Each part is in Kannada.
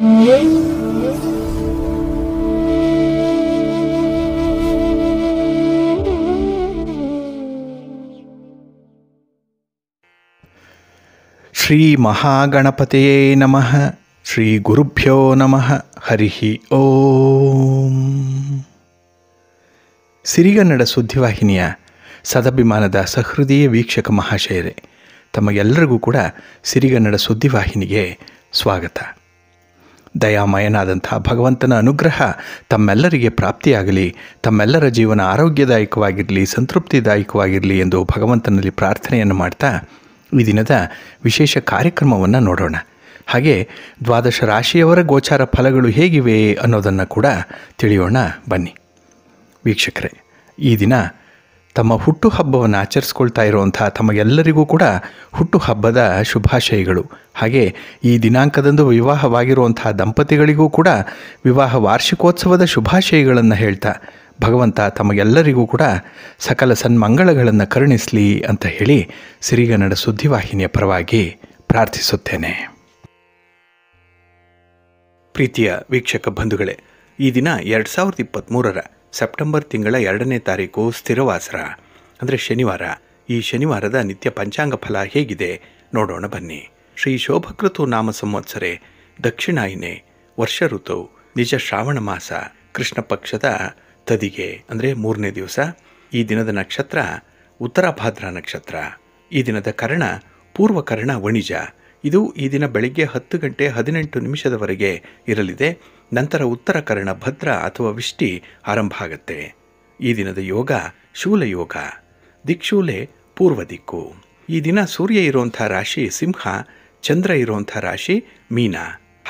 ಶ್ರೀ ಮಹಾಗಣಪತಿಯೇ ನಮಃ ಶ್ರೀ ಗುರುಭ್ಯೋ ನಮಃ ಹರಿಹಿ ಓಂ ಸಿರಿಗನ್ನಡ ಸುದ್ದಿವಾಹಿನಿಯ ಸದಭಿಮಾನದ ಸಹೃದಯ ವೀಕ್ಷಕ ಮಹಾಶಯರೇ ತಮಗೆಲ್ಲರಿಗೂ ಕೂಡ ಸಿರಿಗನ್ನಡ ಸುದ್ದಿವಾಹಿನಿಗೆ ಸ್ವಾಗತ ದಯಾಮಯನಾದಂಥ ಭಗವಂತನ ಅನುಗ್ರಹ ತಮ್ಮೆಲ್ಲರಿಗೆ ಪ್ರಾಪ್ತಿಯಾಗಲಿ ತಮ್ಮೆಲ್ಲರ ಜೀವನ ಆರೋಗ್ಯದಾಯಕವಾಗಿರಲಿ ಸಂತೃಪ್ತಿದಾಯಕವಾಗಿರಲಿ ಎಂದು ಭಗವಂತನಲ್ಲಿ ಪ್ರಾರ್ಥನೆಯನ್ನು ಮಾಡ್ತಾ ಈ ದಿನದ ವಿಶೇಷ ಕಾರ್ಯಕ್ರಮವನ್ನು ನೋಡೋಣ ಹಾಗೆ ದ್ವಾದಶ ರಾಶಿಯವರ ಗೋಚಾರ ಫಲಗಳು ಹೇಗಿವೆ ಅನ್ನೋದನ್ನು ಕೂಡ ತಿಳಿಯೋಣ ಬನ್ನಿ ವೀಕ್ಷಕರೇ ಈ ದಿನ ತಮ್ಮ ಹುಟ್ಟುಹಬ್ಬವನ್ನು ಆಚರಿಸ್ಕೊಳ್ತಾ ಇರುವಂಥ ತಮಗೆಲ್ಲರಿಗೂ ಕೂಡ ಹುಟ್ಟುಹಬ್ಬದ ಶುಭಾಶಯಗಳು ಹಾಗೆ ಈ ದಿನಾಂಕದಂದು ವಿವಾಹವಾಗಿರುವಂತಹ ದಂಪತಿಗಳಿಗೂ ಕೂಡ ವಿವಾಹ ವಾರ್ಷಿಕೋತ್ಸವದ ಶುಭಾಶಯಗಳನ್ನು ಹೇಳ್ತಾ ಭಗವಂತ ತಮಗೆಲ್ಲರಿಗೂ ಕೂಡ ಸಕಲ ಸನ್ಮಂಗಳಗಳನ್ನು ಕರುಣಿಸಲಿ ಅಂತ ಹೇಳಿ ಸಿರಿಗನ್ನಡ ಸುದ್ದಿವಾಹಿನಿಯ ಪರವಾಗಿ ಪ್ರಾರ್ಥಿಸುತ್ತೇನೆ ಪ್ರೀತಿಯ ವೀಕ್ಷಕ ಬಂಧುಗಳೇ ಈ ದಿನ ಎರಡು ಸಾವಿರದ ಇಪ್ಪತ್ತ್ಮೂರರ ಸೆಪ್ಟೆಂಬರ್ ತಿಂಗಳ ಎರಡನೇ ತಾರೀಕು ಸ್ಥಿರವಾಸರ ಅಂದರೆ ಶನಿವಾರ ಈ ಶನಿವಾರದ ನಿತ್ಯ ಪಂಚಾಂಗ ಫಲ ಹೇಗಿದೆ ನೋಡೋಣ ಬನ್ನಿ ಶ್ರೀ ಶೋಭಕೃತು ನಾಮ ಸಂವತ್ಸರೆ ದಕ್ಷಿಣಾಯಿನೆ ವರ್ಷ ಋತು ನಿಜ ಶ್ರಾವಣ ಮಾಸ ಕೃಷ್ಣ ಪಕ್ಷದ ತದಿಗೆ ಅಂದರೆ ಮೂರನೇ ದಿವಸ ಈ ದಿನದ ನಕ್ಷತ್ರ ಭಾದ್ರ ನಕ್ಷತ್ರ ಈ ದಿನದ ಕರ್ಣ ಪೂರ್ವಕರ್ಣ ವಣಿಜ ಇದು ಈ ದಿನ ಬೆಳಗ್ಗೆ ಹತ್ತು ಗಂಟೆ ಹದಿನೆಂಟು ನಿಮಿಷದವರೆಗೆ ಇರಲಿದೆ ನಂತರ ಉತ್ತರ ಕರ್ಣ ಭದ್ರ ಅಥವಾ ವಿಷ್ಟಿ ಆರಂಭ ಆಗುತ್ತೆ ಈ ದಿನದ ಯೋಗ ಶೂಲ ಯೋಗ ದಿಕ್ಶೂಲೆ ಪೂರ್ವ ದಿಕ್ಕು ಈ ದಿನ ಸೂರ್ಯ ಇರುವಂಥ ರಾಶಿ ಸಿಂಹ ಚಂದ್ರ ಇರುವಂಥ ರಾಶಿ ಮೀನ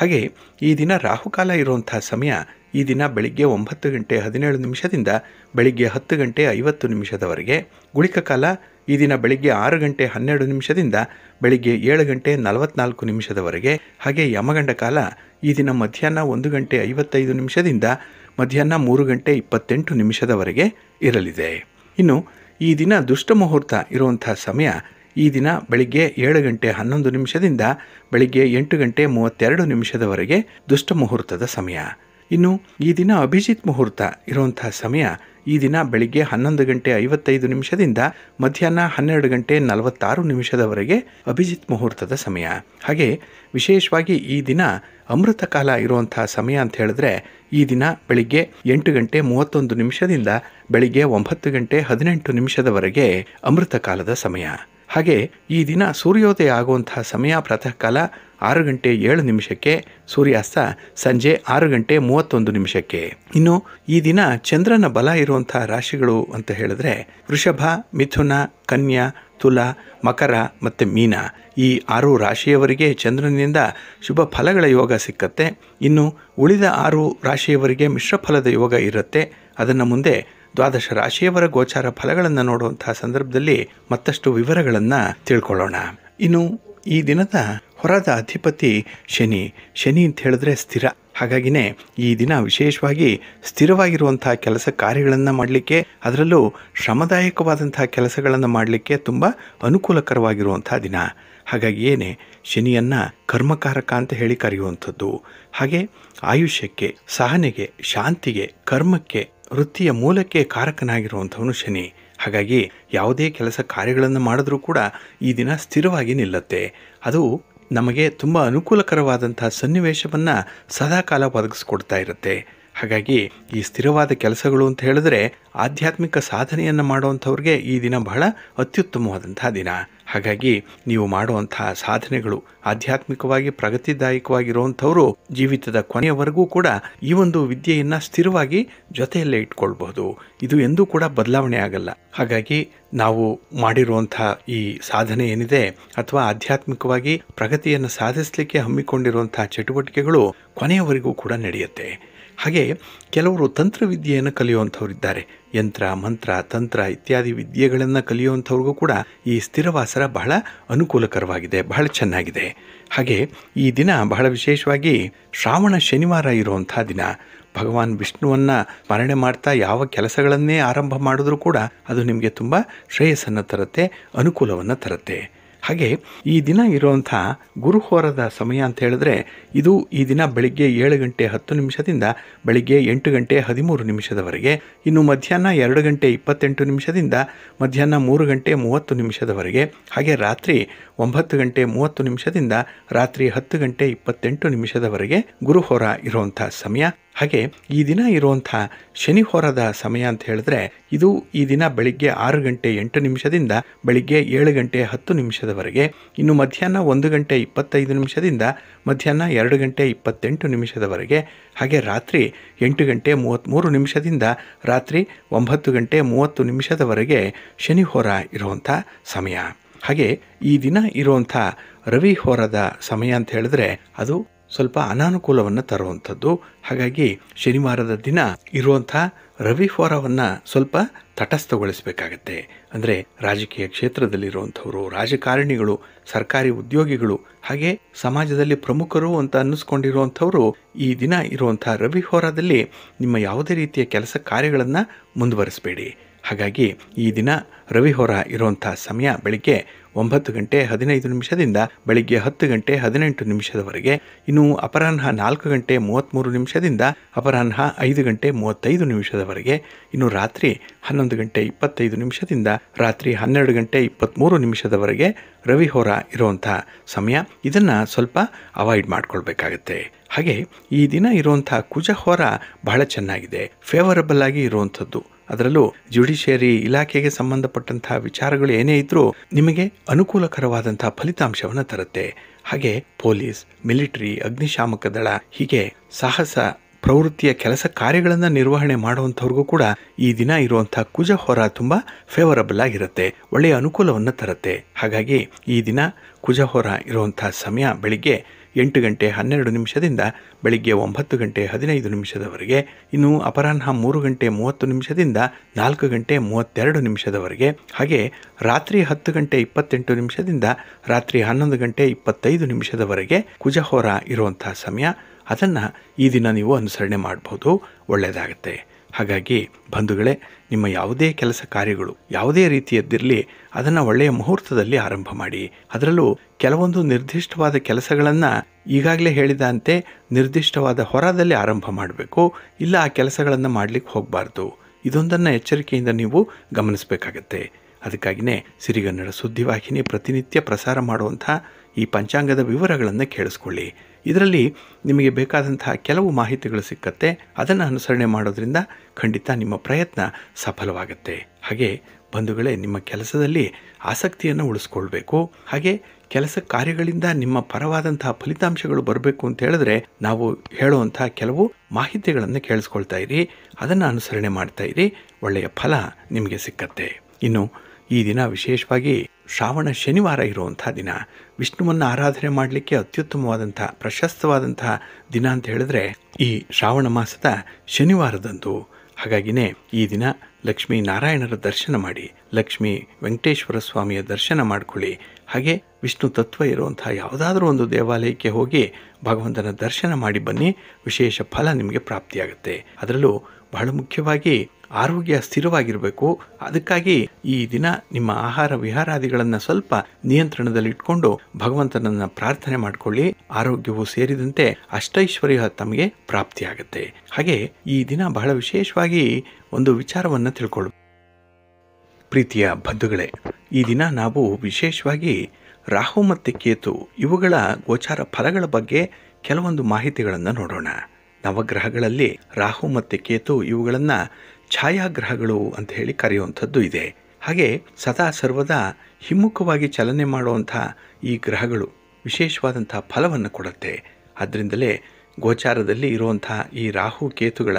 ಹಾಗೆ ಈ ದಿನ ರಾಹುಕಾಲ ಇರುವಂಥ ಸಮಯ ಈ ದಿನ ಬೆಳಿಗ್ಗೆ ಒಂಬತ್ತು ಗಂಟೆ ಹದಿನೇಳು ನಿಮಿಷದಿಂದ ಬೆಳಿಗ್ಗೆ ಹತ್ತು ಗಂಟೆ ಐವತ್ತು ನಿಮಿಷದವರೆಗೆ ಗುಳಿಕ ಕಾಲ ಈ ದಿನ ಬೆಳಿಗ್ಗೆ ಆರು ಗಂಟೆ ಹನ್ನೆರಡು ನಿಮಿಷದಿಂದ ಬೆಳಿಗ್ಗೆ ಏಳು ಗಂಟೆ ನಲವತ್ನಾಲ್ಕು ನಿಮಿಷದವರೆಗೆ ಹಾಗೆ ಯಮಗಂಡ ಕಾಲ ಈ ದಿನ ಮಧ್ಯಾಹ್ನ ಒಂದು ಗಂಟೆ ಐವತ್ತೈದು ನಿಮಿಷದಿಂದ ಮಧ್ಯಾಹ್ನ ಮೂರು ಗಂಟೆ ಇಪ್ಪತ್ತೆಂಟು ನಿಮಿಷದವರೆಗೆ ಇರಲಿದೆ ಇನ್ನು ಈ ದಿನ ದುಷ್ಟ ಮುಹೂರ್ತ ಇರುವಂತಹ ಸಮಯ ಈ ದಿನ ಬೆಳಿಗ್ಗೆ ಏಳು ಗಂಟೆ ಹನ್ನೊಂದು ನಿಮಿಷದಿಂದ ಬೆಳಿಗ್ಗೆ ಎಂಟು ಗಂಟೆ ಮೂವತ್ತೆರಡು ನಿಮಿಷದವರೆಗೆ ದುಷ್ಟ ಮುಹೂರ್ತದ ಸಮಯ ಇನ್ನು ಈ ದಿನ ಅಭಿಜಿತ್ ಮುಹೂರ್ತ ಇರುವಂತಹ ಸಮಯ ಈ ದಿನ ಬೆಳಿಗ್ಗೆ ಹನ್ನೊಂದು ಗಂಟೆ ಐವತ್ತೈದು ನಿಮಿಷದಿಂದ ಮಧ್ಯಾಹ್ನ ಹನ್ನೆರಡು ಗಂಟೆ ನಲವತ್ತಾರು ನಿಮಿಷದವರೆಗೆ ಅಭಿಜಿತ್ ಮುಹೂರ್ತದ ಸಮಯ ಹಾಗೆ ವಿಶೇಷವಾಗಿ ಈ ದಿನ ಅಮೃತ ಕಾಲ ಇರುವಂತಹ ಸಮಯ ಅಂತ ಹೇಳಿದ್ರೆ ಈ ದಿನ ಬೆಳಿಗ್ಗೆ ಎಂಟು ಗಂಟೆ ಮೂವತ್ತೊಂದು ನಿಮಿಷದಿಂದ ಬೆಳಿಗ್ಗೆ ಒಂಬತ್ತು ಗಂಟೆ ಹದಿನೆಂಟು ನಿಮಿಷದವರೆಗೆ ಅಮೃತ ಕಾಲದ ಸಮಯ ಹಾಗೆ ಈ ದಿನ ಸೂರ್ಯೋದಯ ಆಗುವಂತಹ ಸಮಯ ಪ್ರಾತಃಕಾಲ ಆರು ಗಂಟೆ ಏಳು ನಿಮಿಷಕ್ಕೆ ಸೂರ್ಯಾಸ್ತ ಸಂಜೆ ಆರು ಗಂಟೆ ಮೂವತ್ತೊಂದು ನಿಮಿಷಕ್ಕೆ ಇನ್ನು ಈ ದಿನ ಚಂದ್ರನ ಬಲ ಇರುವಂತಹ ರಾಶಿಗಳು ಅಂತ ಹೇಳಿದ್ರೆ ವೃಷಭ ಮಿಥುನ ಕನ್ಯಾ ತುಲಾ ಮಕರ ಮತ್ತು ಮೀನ ಈ ಆರು ರಾಶಿಯವರಿಗೆ ಚಂದ್ರನಿಂದ ಶುಭ ಫಲಗಳ ಯೋಗ ಸಿಕ್ಕತ್ತೆ ಇನ್ನು ಉಳಿದ ಆರು ರಾಶಿಯವರಿಗೆ ಮಿಶ್ರ ಫಲದ ಯೋಗ ಇರುತ್ತೆ ಅದನ್ನು ಮುಂದೆ ದ್ವಾದಶ ರಾಶಿಯವರ ಗೋಚಾರ ಫಲಗಳನ್ನು ನೋಡುವಂತಹ ಸಂದರ್ಭದಲ್ಲಿ ಮತ್ತಷ್ಟು ವಿವರಗಳನ್ನು ತಿಳ್ಕೊಳ್ಳೋಣ ಇನ್ನು ಈ ದಿನದ ಹೊರದ ಅಧಿಪತಿ ಶನಿ ಶನಿ ಅಂತ ಹೇಳಿದ್ರೆ ಸ್ಥಿರ ಹಾಗಾಗಿನೇ ಈ ದಿನ ವಿಶೇಷವಾಗಿ ಸ್ಥಿರವಾಗಿರುವಂತಹ ಕೆಲಸ ಕಾರ್ಯಗಳನ್ನು ಮಾಡಲಿಕ್ಕೆ ಅದರಲ್ಲೂ ಶ್ರಮದಾಯಕವಾದಂತಹ ಕೆಲಸಗಳನ್ನು ಮಾಡಲಿಕ್ಕೆ ತುಂಬ ಅನುಕೂಲಕರವಾಗಿರುವಂತಹ ದಿನ ಹಾಗಾಗಿ ಏನೇ ಶನಿಯನ್ನು ಕರ್ಮಕಾರಕ ಅಂತ ಹೇಳಿ ಕರೆಯುವಂಥದ್ದು ಹಾಗೆ ಆಯುಷ್ಯಕ್ಕೆ ಸಹನೆಗೆ ಶಾಂತಿಗೆ ಕರ್ಮಕ್ಕೆ ವೃತ್ತಿಯ ಮೂಲಕ್ಕೆ ಕಾರಕನಾಗಿರುವಂಥವನು ಶನಿ ಹಾಗಾಗಿ ಯಾವುದೇ ಕೆಲಸ ಕಾರ್ಯಗಳನ್ನು ಮಾಡಿದ್ರೂ ಕೂಡ ಈ ದಿನ ಸ್ಥಿರವಾಗಿ ನಿಲ್ಲತ್ತೆ ಅದು ನಮಗೆ ತುಂಬ ಅನುಕೂಲಕರವಾದಂತಹ ಸನ್ನಿವೇಶವನ್ನು ಸದಾಕಾಲ ಒದಗಿಸ್ಕೊಡ್ತಾ ಇರುತ್ತೆ ಹಾಗಾಗಿ ಈ ಸ್ಥಿರವಾದ ಕೆಲಸಗಳು ಅಂತ ಹೇಳಿದ್ರೆ ಆಧ್ಯಾತ್ಮಿಕ ಸಾಧನೆಯನ್ನು ಮಾಡುವಂಥವ್ರಿಗೆ ಈ ದಿನ ಬಹಳ ಅತ್ಯುತ್ತಮವಾದಂತಹ ದಿನ ಹಾಗಾಗಿ ನೀವು ಮಾಡುವಂತಹ ಸಾಧನೆಗಳು ಆಧ್ಯಾತ್ಮಿಕವಾಗಿ ಪ್ರಗತಿದಾಯಕವಾಗಿರುವಂಥವರು ಜೀವಿತದ ಕೊನೆಯವರೆಗೂ ಕೂಡ ಈ ಒಂದು ವಿದ್ಯೆಯನ್ನು ಸ್ಥಿರವಾಗಿ ಜೊತೆಯಲ್ಲೇ ಇಟ್ಕೊಳ್ಬಹುದು ಇದು ಎಂದೂ ಕೂಡ ಬದಲಾವಣೆ ಆಗಲ್ಲ ಹಾಗಾಗಿ ನಾವು ಮಾಡಿರುವಂಥ ಈ ಸಾಧನೆ ಏನಿದೆ ಅಥವಾ ಆಧ್ಯಾತ್ಮಿಕವಾಗಿ ಪ್ರಗತಿಯನ್ನು ಸಾಧಿಸಲಿಕ್ಕೆ ಹಮ್ಮಿಕೊಂಡಿರುವಂತಹ ಚಟುವಟಿಕೆಗಳು ಕೊನೆಯವರೆಗೂ ಕೂಡ ನಡೆಯುತ್ತೆ ಹಾಗೆ ಕೆಲವರು ತಂತ್ರವಿದ್ಯೆಯನ್ನು ಕಲಿಯುವಂಥವರಿದ್ದಾರೆ ಯಂತ್ರ ಮಂತ್ರ ತಂತ್ರ ಇತ್ಯಾದಿ ವಿದ್ಯೆಗಳನ್ನು ಕಲಿಯುವಂಥವ್ರಿಗೂ ಕೂಡ ಈ ಸ್ಥಿರವಾಸರ ಬಹಳ ಅನುಕೂಲಕರವಾಗಿದೆ ಬಹಳ ಚೆನ್ನಾಗಿದೆ ಹಾಗೆ ಈ ದಿನ ಬಹಳ ವಿಶೇಷವಾಗಿ ಶ್ರಾವಣ ಶನಿವಾರ ಇರುವಂಥ ದಿನ ಭಗವಾನ್ ವಿಷ್ಣುವನ್ನು ಸ್ಮರಣೆ ಮಾಡ್ತಾ ಯಾವ ಕೆಲಸಗಳನ್ನೇ ಆರಂಭ ಮಾಡಿದ್ರೂ ಕೂಡ ಅದು ನಿಮಗೆ ತುಂಬ ಶ್ರೇಯಸ್ಸನ್ನು ತರುತ್ತೆ ಅನುಕೂಲವನ್ನು ತರುತ್ತೆ ಹಾಗೆ ಈ ದಿನ ಇರುವಂತಹ ಗುರುಹೋರದ ಸಮಯ ಅಂತ ಹೇಳಿದ್ರೆ ಇದು ಈ ದಿನ ಬೆಳಿಗ್ಗೆ ಏಳು ಗಂಟೆ ಹತ್ತು ನಿಮಿಷದಿಂದ ಬೆಳಿಗ್ಗೆ ಎಂಟು ಗಂಟೆ ಹದಿಮೂರು ನಿಮಿಷದವರೆಗೆ ಇನ್ನು ಮಧ್ಯಾಹ್ನ ಎರಡು ಗಂಟೆ ಇಪ್ಪತ್ತೆಂಟು ನಿಮಿಷದಿಂದ ಮಧ್ಯಾಹ್ನ ಮೂರು ಗಂಟೆ ಮೂವತ್ತು ನಿಮಿಷದವರೆಗೆ ಹಾಗೆ ರಾತ್ರಿ ಒಂಬತ್ತು ಗಂಟೆ ಮೂವತ್ತು ನಿಮಿಷದಿಂದ ರಾತ್ರಿ ಹತ್ತು ಗಂಟೆ ಇಪ್ಪತ್ತೆಂಟು ನಿಮಿಷದವರೆಗೆ ಗುರುಹೋರ ಇರುವಂತಹ ಸಮಯ ಹಾಗೆ ಈ ದಿನ ಇರುವಂಥ ಶನಿ ಸಮಯ ಅಂತ ಹೇಳಿದ್ರೆ ಇದು ಈ ದಿನ ಬೆಳಿಗ್ಗೆ ಆರು ಗಂಟೆ ಎಂಟು ನಿಮಿಷದಿಂದ ಬೆಳಿಗ್ಗೆ ಏಳು ಗಂಟೆ ಹತ್ತು ನಿಮಿಷದವರೆಗೆ ಇನ್ನು ಮಧ್ಯಾಹ್ನ ಒಂದು ಗಂಟೆ ಇಪ್ಪತ್ತೈದು ನಿಮಿಷದಿಂದ ಮಧ್ಯಾಹ್ನ ಎರಡು ಗಂಟೆ ಇಪ್ಪತ್ತೆಂಟು ನಿಮಿಷದವರೆಗೆ ಹಾಗೆ ರಾತ್ರಿ ಎಂಟು ಗಂಟೆ ಮೂವತ್ತ್ಮೂರು ನಿಮಿಷದಿಂದ ರಾತ್ರಿ ಒಂಬತ್ತು ಗಂಟೆ ಮೂವತ್ತು ನಿಮಿಷದವರೆಗೆ ಶನಿ ಹೋರ ಇರುವಂಥ ಸಮಯ ಹಾಗೆ ಈ ದಿನ ಇರುವಂಥ ರವಿ ಹೋರದ ಸಮಯ ಅಂತ ಹೇಳಿದ್ರೆ ಅದು ಸ್ವಲ್ಪ ಅನಾನುಕೂಲವನ್ನು ತರುವಂಥದ್ದು ಹಾಗಾಗಿ ಶನಿವಾರದ ದಿನ ಇರುವಂಥ ರವಿಫೋರವನ್ನು ಸ್ವಲ್ಪ ತಟಸ್ಥಗೊಳಿಸಬೇಕಾಗತ್ತೆ ಅಂದರೆ ರಾಜಕೀಯ ಕ್ಷೇತ್ರದಲ್ಲಿರುವಂಥವರು ರಾಜಕಾರಣಿಗಳು ಸರ್ಕಾರಿ ಉದ್ಯೋಗಿಗಳು ಹಾಗೆ ಸಮಾಜದಲ್ಲಿ ಪ್ರಮುಖರು ಅಂತ ಅನ್ನಿಸ್ಕೊಂಡಿರುವಂಥವರು ಈ ದಿನ ಇರುವಂಥ ಹೋರಾದಲ್ಲಿ ನಿಮ್ಮ ಯಾವುದೇ ರೀತಿಯ ಕೆಲಸ ಕಾರ್ಯಗಳನ್ನು ಮುಂದುವರಿಸಬೇಡಿ ಹಾಗಾಗಿ ಈ ದಿನ ರವಿ ಹೊರ ಸಮಯ ಬೆಳಿಗ್ಗೆ ಒಂಬತ್ತು ಗಂಟೆ ಹದಿನೈದು ನಿಮಿಷದಿಂದ ಬೆಳಿಗ್ಗೆ ಹತ್ತು ಗಂಟೆ ಹದಿನೆಂಟು ನಿಮಿಷದವರೆಗೆ ಇನ್ನು ಅಪರಾಹ್ನ ನಾಲ್ಕು ಗಂಟೆ ಮೂವತ್ತ್ಮೂರು ನಿಮಿಷದಿಂದ ಅಪರಾಹ್ನ ಐದು ಗಂಟೆ ಮೂವತ್ತೈದು ನಿಮಿಷದವರೆಗೆ ಇನ್ನು ರಾತ್ರಿ ಹನ್ನೊಂದು ಗಂಟೆ ಇಪ್ಪತ್ತೈದು ನಿಮಿಷದಿಂದ ರಾತ್ರಿ ಹನ್ನೆರಡು ಗಂಟೆ ಇಪ್ಪತ್ತ್ಮೂರು ನಿಮಿಷದವರೆಗೆ ರವಿ ಹೊರ ಸಮಯ ಇದನ್ನು ಸ್ವಲ್ಪ ಅವಾಯ್ಡ್ ಮಾಡಿಕೊಳ್ಬೇಕಾಗತ್ತೆ ಹಾಗೆ ಈ ದಿನ ಇರುವಂತಹ ಕುಜ ಹೊರ ಬಹಳ ಚೆನ್ನಾಗಿದೆ ಫೇವರಬಲ್ ಆಗಿ ಇರುವಂಥದ್ದು ಅದರಲ್ಲೂ ಜುಡಿಷಿಯರಿ ಇಲಾಖೆಗೆ ಸಂಬಂಧಪಟ್ಟಂತಹ ವಿಚಾರಗಳು ಏನೇ ಇದ್ರೂ ನಿಮಗೆ ಅನುಕೂಲಕರವಾದಂತಹ ಫಲಿತಾಂಶವನ್ನು ತರುತ್ತೆ ಹಾಗೆ ಪೊಲೀಸ್ ಮಿಲಿಟರಿ ಅಗ್ನಿಶಾಮಕ ದಳ ಹೀಗೆ ಸಾಹಸ ಪ್ರವೃತ್ತಿಯ ಕೆಲಸ ಕಾರ್ಯಗಳನ್ನು ನಿರ್ವಹಣೆ ಮಾಡುವಂಥವ್ರಿಗೂ ಕೂಡ ಈ ದಿನ ಇರುವಂತಹ ಕುಜ ಹೊರ ತುಂಬ ಫೇವರಬಲ್ ಆಗಿರುತ್ತೆ ಒಳ್ಳೆಯ ಅನುಕೂಲವನ್ನು ತರುತ್ತೆ ಹಾಗಾಗಿ ಈ ದಿನ ಕುಜ ಹೊರ ಇರುವಂತಹ ಸಮಯ ಬೆಳಿಗ್ಗೆ ಎಂಟು ಗಂಟೆ ಹನ್ನೆರಡು ನಿಮಿಷದಿಂದ ಬೆಳಿಗ್ಗೆ ಒಂಬತ್ತು ಗಂಟೆ ಹದಿನೈದು ನಿಮಿಷದವರೆಗೆ ಇನ್ನು ಅಪರಾಹ್ನ ಮೂರು ಗಂಟೆ ಮೂವತ್ತು ನಿಮಿಷದಿಂದ ನಾಲ್ಕು ಗಂಟೆ ಮೂವತ್ತೆರಡು ನಿಮಿಷದವರೆಗೆ ಹಾಗೆ ರಾತ್ರಿ ಹತ್ತು ಗಂಟೆ ಇಪ್ಪತ್ತೆಂಟು ನಿಮಿಷದಿಂದ ರಾತ್ರಿ ಹನ್ನೊಂದು ಗಂಟೆ ಇಪ್ಪತ್ತೈದು ನಿಮಿಷದವರೆಗೆ ಕುಜಹೋರ ಇರುವಂತಹ ಸಮಯ ಅದನ್ನು ಈ ದಿನ ನೀವು ಅನುಸರಣೆ ಮಾಡಬಹುದು ಒಳ್ಳೆಯದಾಗುತ್ತೆ ಹಾಗಾಗಿ ಬಂಧುಗಳೇ ನಿಮ್ಮ ಯಾವುದೇ ಕೆಲಸ ಕಾರ್ಯಗಳು ಯಾವುದೇ ರೀತಿಯದ್ದಿರಲಿ ಅದನ್ನು ಒಳ್ಳೆಯ ಮುಹೂರ್ತದಲ್ಲಿ ಆರಂಭ ಮಾಡಿ ಅದರಲ್ಲೂ ಕೆಲವೊಂದು ನಿರ್ದಿಷ್ಟವಾದ ಕೆಲಸಗಳನ್ನು ಈಗಾಗಲೇ ಹೇಳಿದಂತೆ ನಿರ್ದಿಷ್ಟವಾದ ಹೊರದಲ್ಲಿ ಆರಂಭ ಮಾಡಬೇಕು ಇಲ್ಲ ಆ ಕೆಲಸಗಳನ್ನು ಮಾಡಲಿಕ್ಕೆ ಹೋಗಬಾರ್ದು ಇದೊಂದನ್ನು ಎಚ್ಚರಿಕೆಯಿಂದ ನೀವು ಗಮನಿಸಬೇಕಾಗತ್ತೆ ಅದಕ್ಕಾಗಿಯೇ ಸಿರಿಗನ್ನಡ ಸುದ್ದಿವಾಹಿನಿ ಪ್ರತಿನಿತ್ಯ ಪ್ರಸಾರ ಮಾಡುವಂಥ ಈ ಪಂಚಾಂಗದ ವಿವರಗಳನ್ನು ಕೇಳಿಸ್ಕೊಳ್ಳಿ ಇದರಲ್ಲಿ ನಿಮಗೆ ಬೇಕಾದಂತಹ ಕೆಲವು ಮಾಹಿತಿಗಳು ಸಿಕ್ಕತ್ತೆ ಅದನ್ನು ಅನುಸರಣೆ ಮಾಡೋದ್ರಿಂದ ಖಂಡಿತ ನಿಮ್ಮ ಪ್ರಯತ್ನ ಸಫಲವಾಗುತ್ತೆ ಹಾಗೆ ಬಂಧುಗಳೇ ನಿಮ್ಮ ಕೆಲಸದಲ್ಲಿ ಆಸಕ್ತಿಯನ್ನು ಉಳಿಸ್ಕೊಳ್ಬೇಕು ಹಾಗೆ ಕೆಲಸ ಕಾರ್ಯಗಳಿಂದ ನಿಮ್ಮ ಪರವಾದಂತಹ ಫಲಿತಾಂಶಗಳು ಬರಬೇಕು ಅಂತ ಹೇಳಿದ್ರೆ ನಾವು ಹೇಳುವಂತಹ ಕೆಲವು ಮಾಹಿತಿಗಳನ್ನು ಕೇಳಿಸ್ಕೊಳ್ತಾ ಇರಿ ಅದನ್ನು ಅನುಸರಣೆ ಮಾಡ್ತಾ ಇರಿ ಒಳ್ಳೆಯ ಫಲ ನಿಮಗೆ ಸಿಕ್ಕತ್ತೆ ಇನ್ನು ಈ ದಿನ ವಿಶೇಷವಾಗಿ ಶ್ರಾವಣ ಶನಿವಾರ ಇರುವಂಥ ದಿನ ವಿಷ್ಣುವನ್ನು ಆರಾಧನೆ ಮಾಡಲಿಕ್ಕೆ ಅತ್ಯುತ್ತಮವಾದಂಥ ಪ್ರಶಸ್ತವಾದಂಥ ದಿನ ಅಂತ ಹೇಳಿದ್ರೆ ಈ ಶ್ರಾವಣ ಮಾಸದ ಶನಿವಾರದಂದು ಹಾಗಾಗಿನೇ ಈ ದಿನ ಲಕ್ಷ್ಮೀ ನಾರಾಯಣರ ದರ್ಶನ ಮಾಡಿ ಲಕ್ಷ್ಮೀ ವೆಂಕಟೇಶ್ವರ ಸ್ವಾಮಿಯ ದರ್ಶನ ಮಾಡಿಕೊಳ್ಳಿ ಹಾಗೆ ವಿಷ್ಣು ತತ್ವ ಇರುವಂತಹ ಯಾವುದಾದ್ರೂ ಒಂದು ದೇವಾಲಯಕ್ಕೆ ಹೋಗಿ ಭಗವಂತನ ದರ್ಶನ ಮಾಡಿ ಬನ್ನಿ ವಿಶೇಷ ಫಲ ನಿಮಗೆ ಪ್ರಾಪ್ತಿಯಾಗುತ್ತೆ ಅದರಲ್ಲೂ ಬಹಳ ಮುಖ್ಯವಾಗಿ ಆರೋಗ್ಯ ಸ್ಥಿರವಾಗಿರಬೇಕು ಅದಕ್ಕಾಗಿ ಈ ದಿನ ನಿಮ್ಮ ಆಹಾರ ವಿಹಾರಾದಿಗಳನ್ನ ಸ್ವಲ್ಪ ನಿಯಂತ್ರಣದಲ್ಲಿಟ್ಕೊಂಡು ಭಗವಂತನನ್ನ ಪ್ರಾರ್ಥನೆ ಮಾಡಿಕೊಳ್ಳಿ ಆರೋಗ್ಯವು ಸೇರಿದಂತೆ ಅಷ್ಟೈಶ್ವರ್ಯ ತಮಗೆ ಪ್ರಾಪ್ತಿಯಾಗುತ್ತೆ ಹಾಗೆ ಈ ದಿನ ಬಹಳ ವಿಶೇಷವಾಗಿ ಒಂದು ವಿಚಾರವನ್ನ ತಿಳ್ಕೊಳ್ಳು ಪ್ರೀತಿಯ ಬದ್ಧುಗಳೇ ಈ ದಿನ ನಾವು ವಿಶೇಷವಾಗಿ ರಾಹು ಮತ್ತು ಕೇತು ಇವುಗಳ ಗೋಚಾರ ಫಲಗಳ ಬಗ್ಗೆ ಕೆಲವೊಂದು ಮಾಹಿತಿಗಳನ್ನು ನೋಡೋಣ ನವಗ್ರಹಗಳಲ್ಲಿ ರಾಹು ಮತ್ತು ಕೇತು ಇವುಗಳನ್ನು ಛಾಯಾಗ್ರಹಗಳು ಅಂತ ಹೇಳಿ ಕರೆಯುವಂಥದ್ದು ಇದೆ ಹಾಗೆ ಸದಾ ಸರ್ವದಾ ಹಿಮ್ಮುಖವಾಗಿ ಚಲನೆ ಮಾಡುವಂಥ ಈ ಗ್ರಹಗಳು ವಿಶೇಷವಾದಂಥ ಫಲವನ್ನು ಕೊಡುತ್ತೆ ಆದ್ದರಿಂದಲೇ ಗೋಚಾರದಲ್ಲಿ ಇರುವಂಥ ಈ ರಾಹು ಕೇತುಗಳ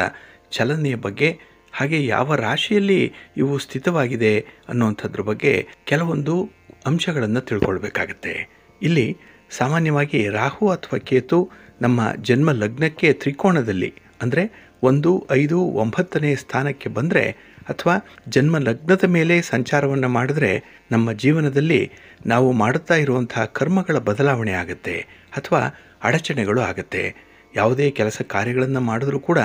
ಚಲನೆಯ ಬಗ್ಗೆ ಹಾಗೆ ಯಾವ ರಾಶಿಯಲ್ಲಿ ಇವು ಸ್ಥಿತವಾಗಿದೆ ಅನ್ನುವಂಥದ್ರ ಬಗ್ಗೆ ಕೆಲವೊಂದು ಅಂಶಗಳನ್ನು ತಿಳ್ಕೊಳ್ಬೇಕಾಗತ್ತೆ ಇಲ್ಲಿ ಸಾಮಾನ್ಯವಾಗಿ ರಾಹು ಅಥವಾ ಕೇತು ನಮ್ಮ ಜನ್ಮ ಲಗ್ನಕ್ಕೆ ತ್ರಿಕೋಣದಲ್ಲಿ ಅಂದರೆ ಒಂದು ಐದು ಒಂಬತ್ತನೇ ಸ್ಥಾನಕ್ಕೆ ಬಂದರೆ ಅಥವಾ ಜನ್ಮ ಲಗ್ನದ ಮೇಲೆ ಸಂಚಾರವನ್ನು ಮಾಡಿದ್ರೆ ನಮ್ಮ ಜೀವನದಲ್ಲಿ ನಾವು ಮಾಡುತ್ತಾ ಇರುವಂತಹ ಕರ್ಮಗಳ ಬದಲಾವಣೆ ಆಗುತ್ತೆ ಅಥವಾ ಅಡಚಣೆಗಳು ಆಗುತ್ತೆ ಯಾವುದೇ ಕೆಲಸ ಕಾರ್ಯಗಳನ್ನು ಮಾಡಿದ್ರೂ ಕೂಡ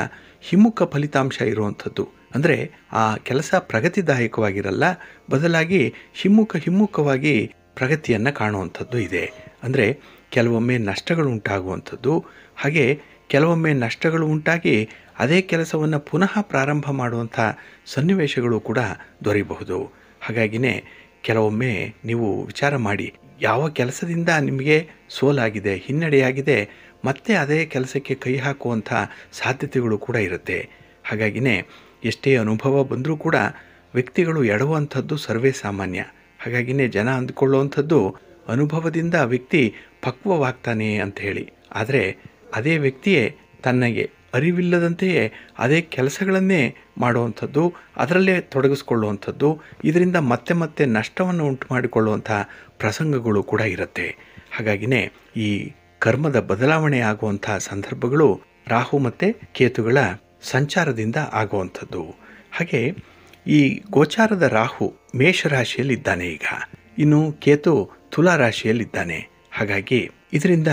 ಹಿಮ್ಮುಖ ಫಲಿತಾಂಶ ಇರುವಂಥದ್ದು ಅಂದರೆ ಆ ಕೆಲಸ ಪ್ರಗತಿದಾಯಕವಾಗಿರಲ್ಲ ಬದಲಾಗಿ ಹಿಮ್ಮುಖ ಹಿಮ್ಮುಖವಾಗಿ ಪ್ರಗತಿಯನ್ನು ಕಾಣುವಂಥದ್ದು ಇದೆ ಅಂದರೆ ಕೆಲವೊಮ್ಮೆ ನಷ್ಟಗಳು ಉಂಟಾಗುವಂಥದ್ದು ಹಾಗೆ ಕೆಲವೊಮ್ಮೆ ನಷ್ಟಗಳು ಉಂಟಾಗಿ ಅದೇ ಕೆಲಸವನ್ನು ಪುನಃ ಪ್ರಾರಂಭ ಮಾಡುವಂಥ ಸನ್ನಿವೇಶಗಳು ಕೂಡ ದೊರೆಯಬಹುದು ಹಾಗಾಗಿನೇ ಕೆಲವೊಮ್ಮೆ ನೀವು ವಿಚಾರ ಮಾಡಿ ಯಾವ ಕೆಲಸದಿಂದ ನಿಮಗೆ ಸೋಲಾಗಿದೆ ಹಿನ್ನಡೆಯಾಗಿದೆ ಮತ್ತೆ ಅದೇ ಕೆಲಸಕ್ಕೆ ಕೈ ಹಾಕುವಂಥ ಸಾಧ್ಯತೆಗಳು ಕೂಡ ಇರುತ್ತೆ ಹಾಗಾಗಿನೇ ಎಷ್ಟೇ ಅನುಭವ ಬಂದರೂ ಕೂಡ ವ್ಯಕ್ತಿಗಳು ಎಡುವಂಥದ್ದು ಸರ್ವೇ ಸಾಮಾನ್ಯ ಹಾಗಾಗಿನೇ ಜನ ಅಂದುಕೊಳ್ಳುವಂಥದ್ದು ಅನುಭವದಿಂದ ವ್ಯಕ್ತಿ ಪಕ್ವವಾಗ್ತಾನೆ ಅಂತ ಹೇಳಿ ಆದರೆ ಅದೇ ವ್ಯಕ್ತಿಯೇ ತನ್ನಗೆ ಅರಿವಿಲ್ಲದಂತೆಯೇ ಅದೇ ಕೆಲಸಗಳನ್ನೇ ಮಾಡುವಂಥದ್ದು ಅದರಲ್ಲೇ ತೊಡಗಿಸ್ಕೊಳ್ಳುವಂಥದ್ದು ಇದರಿಂದ ಮತ್ತೆ ಮತ್ತೆ ನಷ್ಟವನ್ನು ಉಂಟು ಮಾಡಿಕೊಳ್ಳುವಂಥ ಪ್ರಸಂಗಗಳು ಕೂಡ ಇರುತ್ತೆ ಹಾಗಾಗಿನೇ ಈ ಕರ್ಮದ ಬದಲಾವಣೆ ಆಗುವಂಥ ಸಂದರ್ಭಗಳು ರಾಹು ಮತ್ತು ಕೇತುಗಳ ಸಂಚಾರದಿಂದ ಆಗುವಂಥದ್ದು ಹಾಗೆ ಈ ಗೋಚಾರದ ರಾಹು ಮೇಷರಾಶಿಯಲ್ಲಿದ್ದಾನೆ ಈಗ ಇನ್ನು ಕೇತು ತುಲಾ ರಾಶಿಯಲ್ಲಿದ್ದಾನೆ ಹಾಗಾಗಿ ಇದರಿಂದ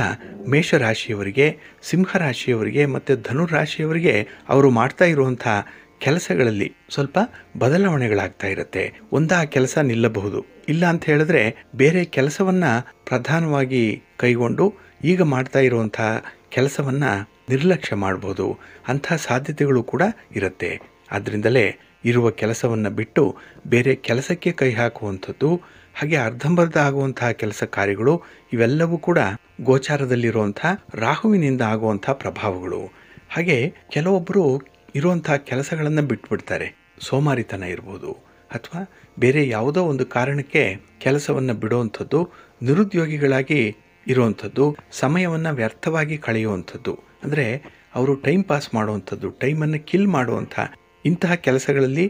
ಮೇಷರಾಶಿಯವರಿಗೆ ಸಿಂಹರಾಶಿಯವರಿಗೆ ಮತ್ತು ಧನುರಾಶಿಯವರಿಗೆ ಅವರು ಮಾಡ್ತಾ ಇರುವಂಥ ಕೆಲಸಗಳಲ್ಲಿ ಸ್ವಲ್ಪ ಬದಲಾವಣೆಗಳಾಗ್ತಾ ಇರುತ್ತೆ ಒಂದಾ ಕೆಲಸ ನಿಲ್ಲಬಹುದು ಇಲ್ಲ ಅಂತ ಹೇಳಿದ್ರೆ ಬೇರೆ ಕೆಲಸವನ್ನ ಪ್ರಧಾನವಾಗಿ ಕೈಗೊಂಡು ಈಗ ಮಾಡ್ತಾ ಇರುವಂತಹ ಕೆಲಸವನ್ನ ನಿರ್ಲಕ್ಷ್ಯ ಮಾಡಬಹುದು ಅಂತಹ ಸಾಧ್ಯತೆಗಳು ಕೂಡ ಇರುತ್ತೆ ಆದ್ರಿಂದಲೇ ಇರುವ ಕೆಲಸವನ್ನು ಬಿಟ್ಟು ಬೇರೆ ಕೆಲಸಕ್ಕೆ ಕೈ ಹಾಕುವಂಥದ್ದು ಹಾಗೆ ಅರ್ಧಂಬರ್ಧ ಆಗುವಂತಹ ಕೆಲಸ ಕಾರ್ಯಗಳು ಇವೆಲ್ಲವೂ ಕೂಡ ಗೋಚಾರದಲ್ಲಿರುವಂಥ ರಾಹುವಿನಿಂದ ಆಗುವಂಥ ಪ್ರಭಾವಗಳು ಹಾಗೆ ಕೆಲವೊಬ್ಬರು ಇರುವಂಥ ಕೆಲಸಗಳನ್ನು ಬಿಟ್ಬಿಡ್ತಾರೆ ಸೋಮಾರಿತನ ಇರ್ಬೋದು ಅಥವಾ ಬೇರೆ ಯಾವುದೋ ಒಂದು ಕಾರಣಕ್ಕೆ ಕೆಲಸವನ್ನು ಬಿಡುವಂಥದ್ದು ನಿರುದ್ಯೋಗಿಗಳಾಗಿ ಇರುವಂಥದ್ದು ಸಮಯವನ್ನು ವ್ಯರ್ಥವಾಗಿ ಕಳೆಯುವಂಥದ್ದು ಅಂದರೆ ಅವರು ಟೈಮ್ ಪಾಸ್ ಮಾಡುವಂಥದ್ದು ಟೈಮನ್ನು ಕಿಲ್ ಮಾಡುವಂಥ ಇಂತಹ ಕೆಲಸಗಳಲ್ಲಿ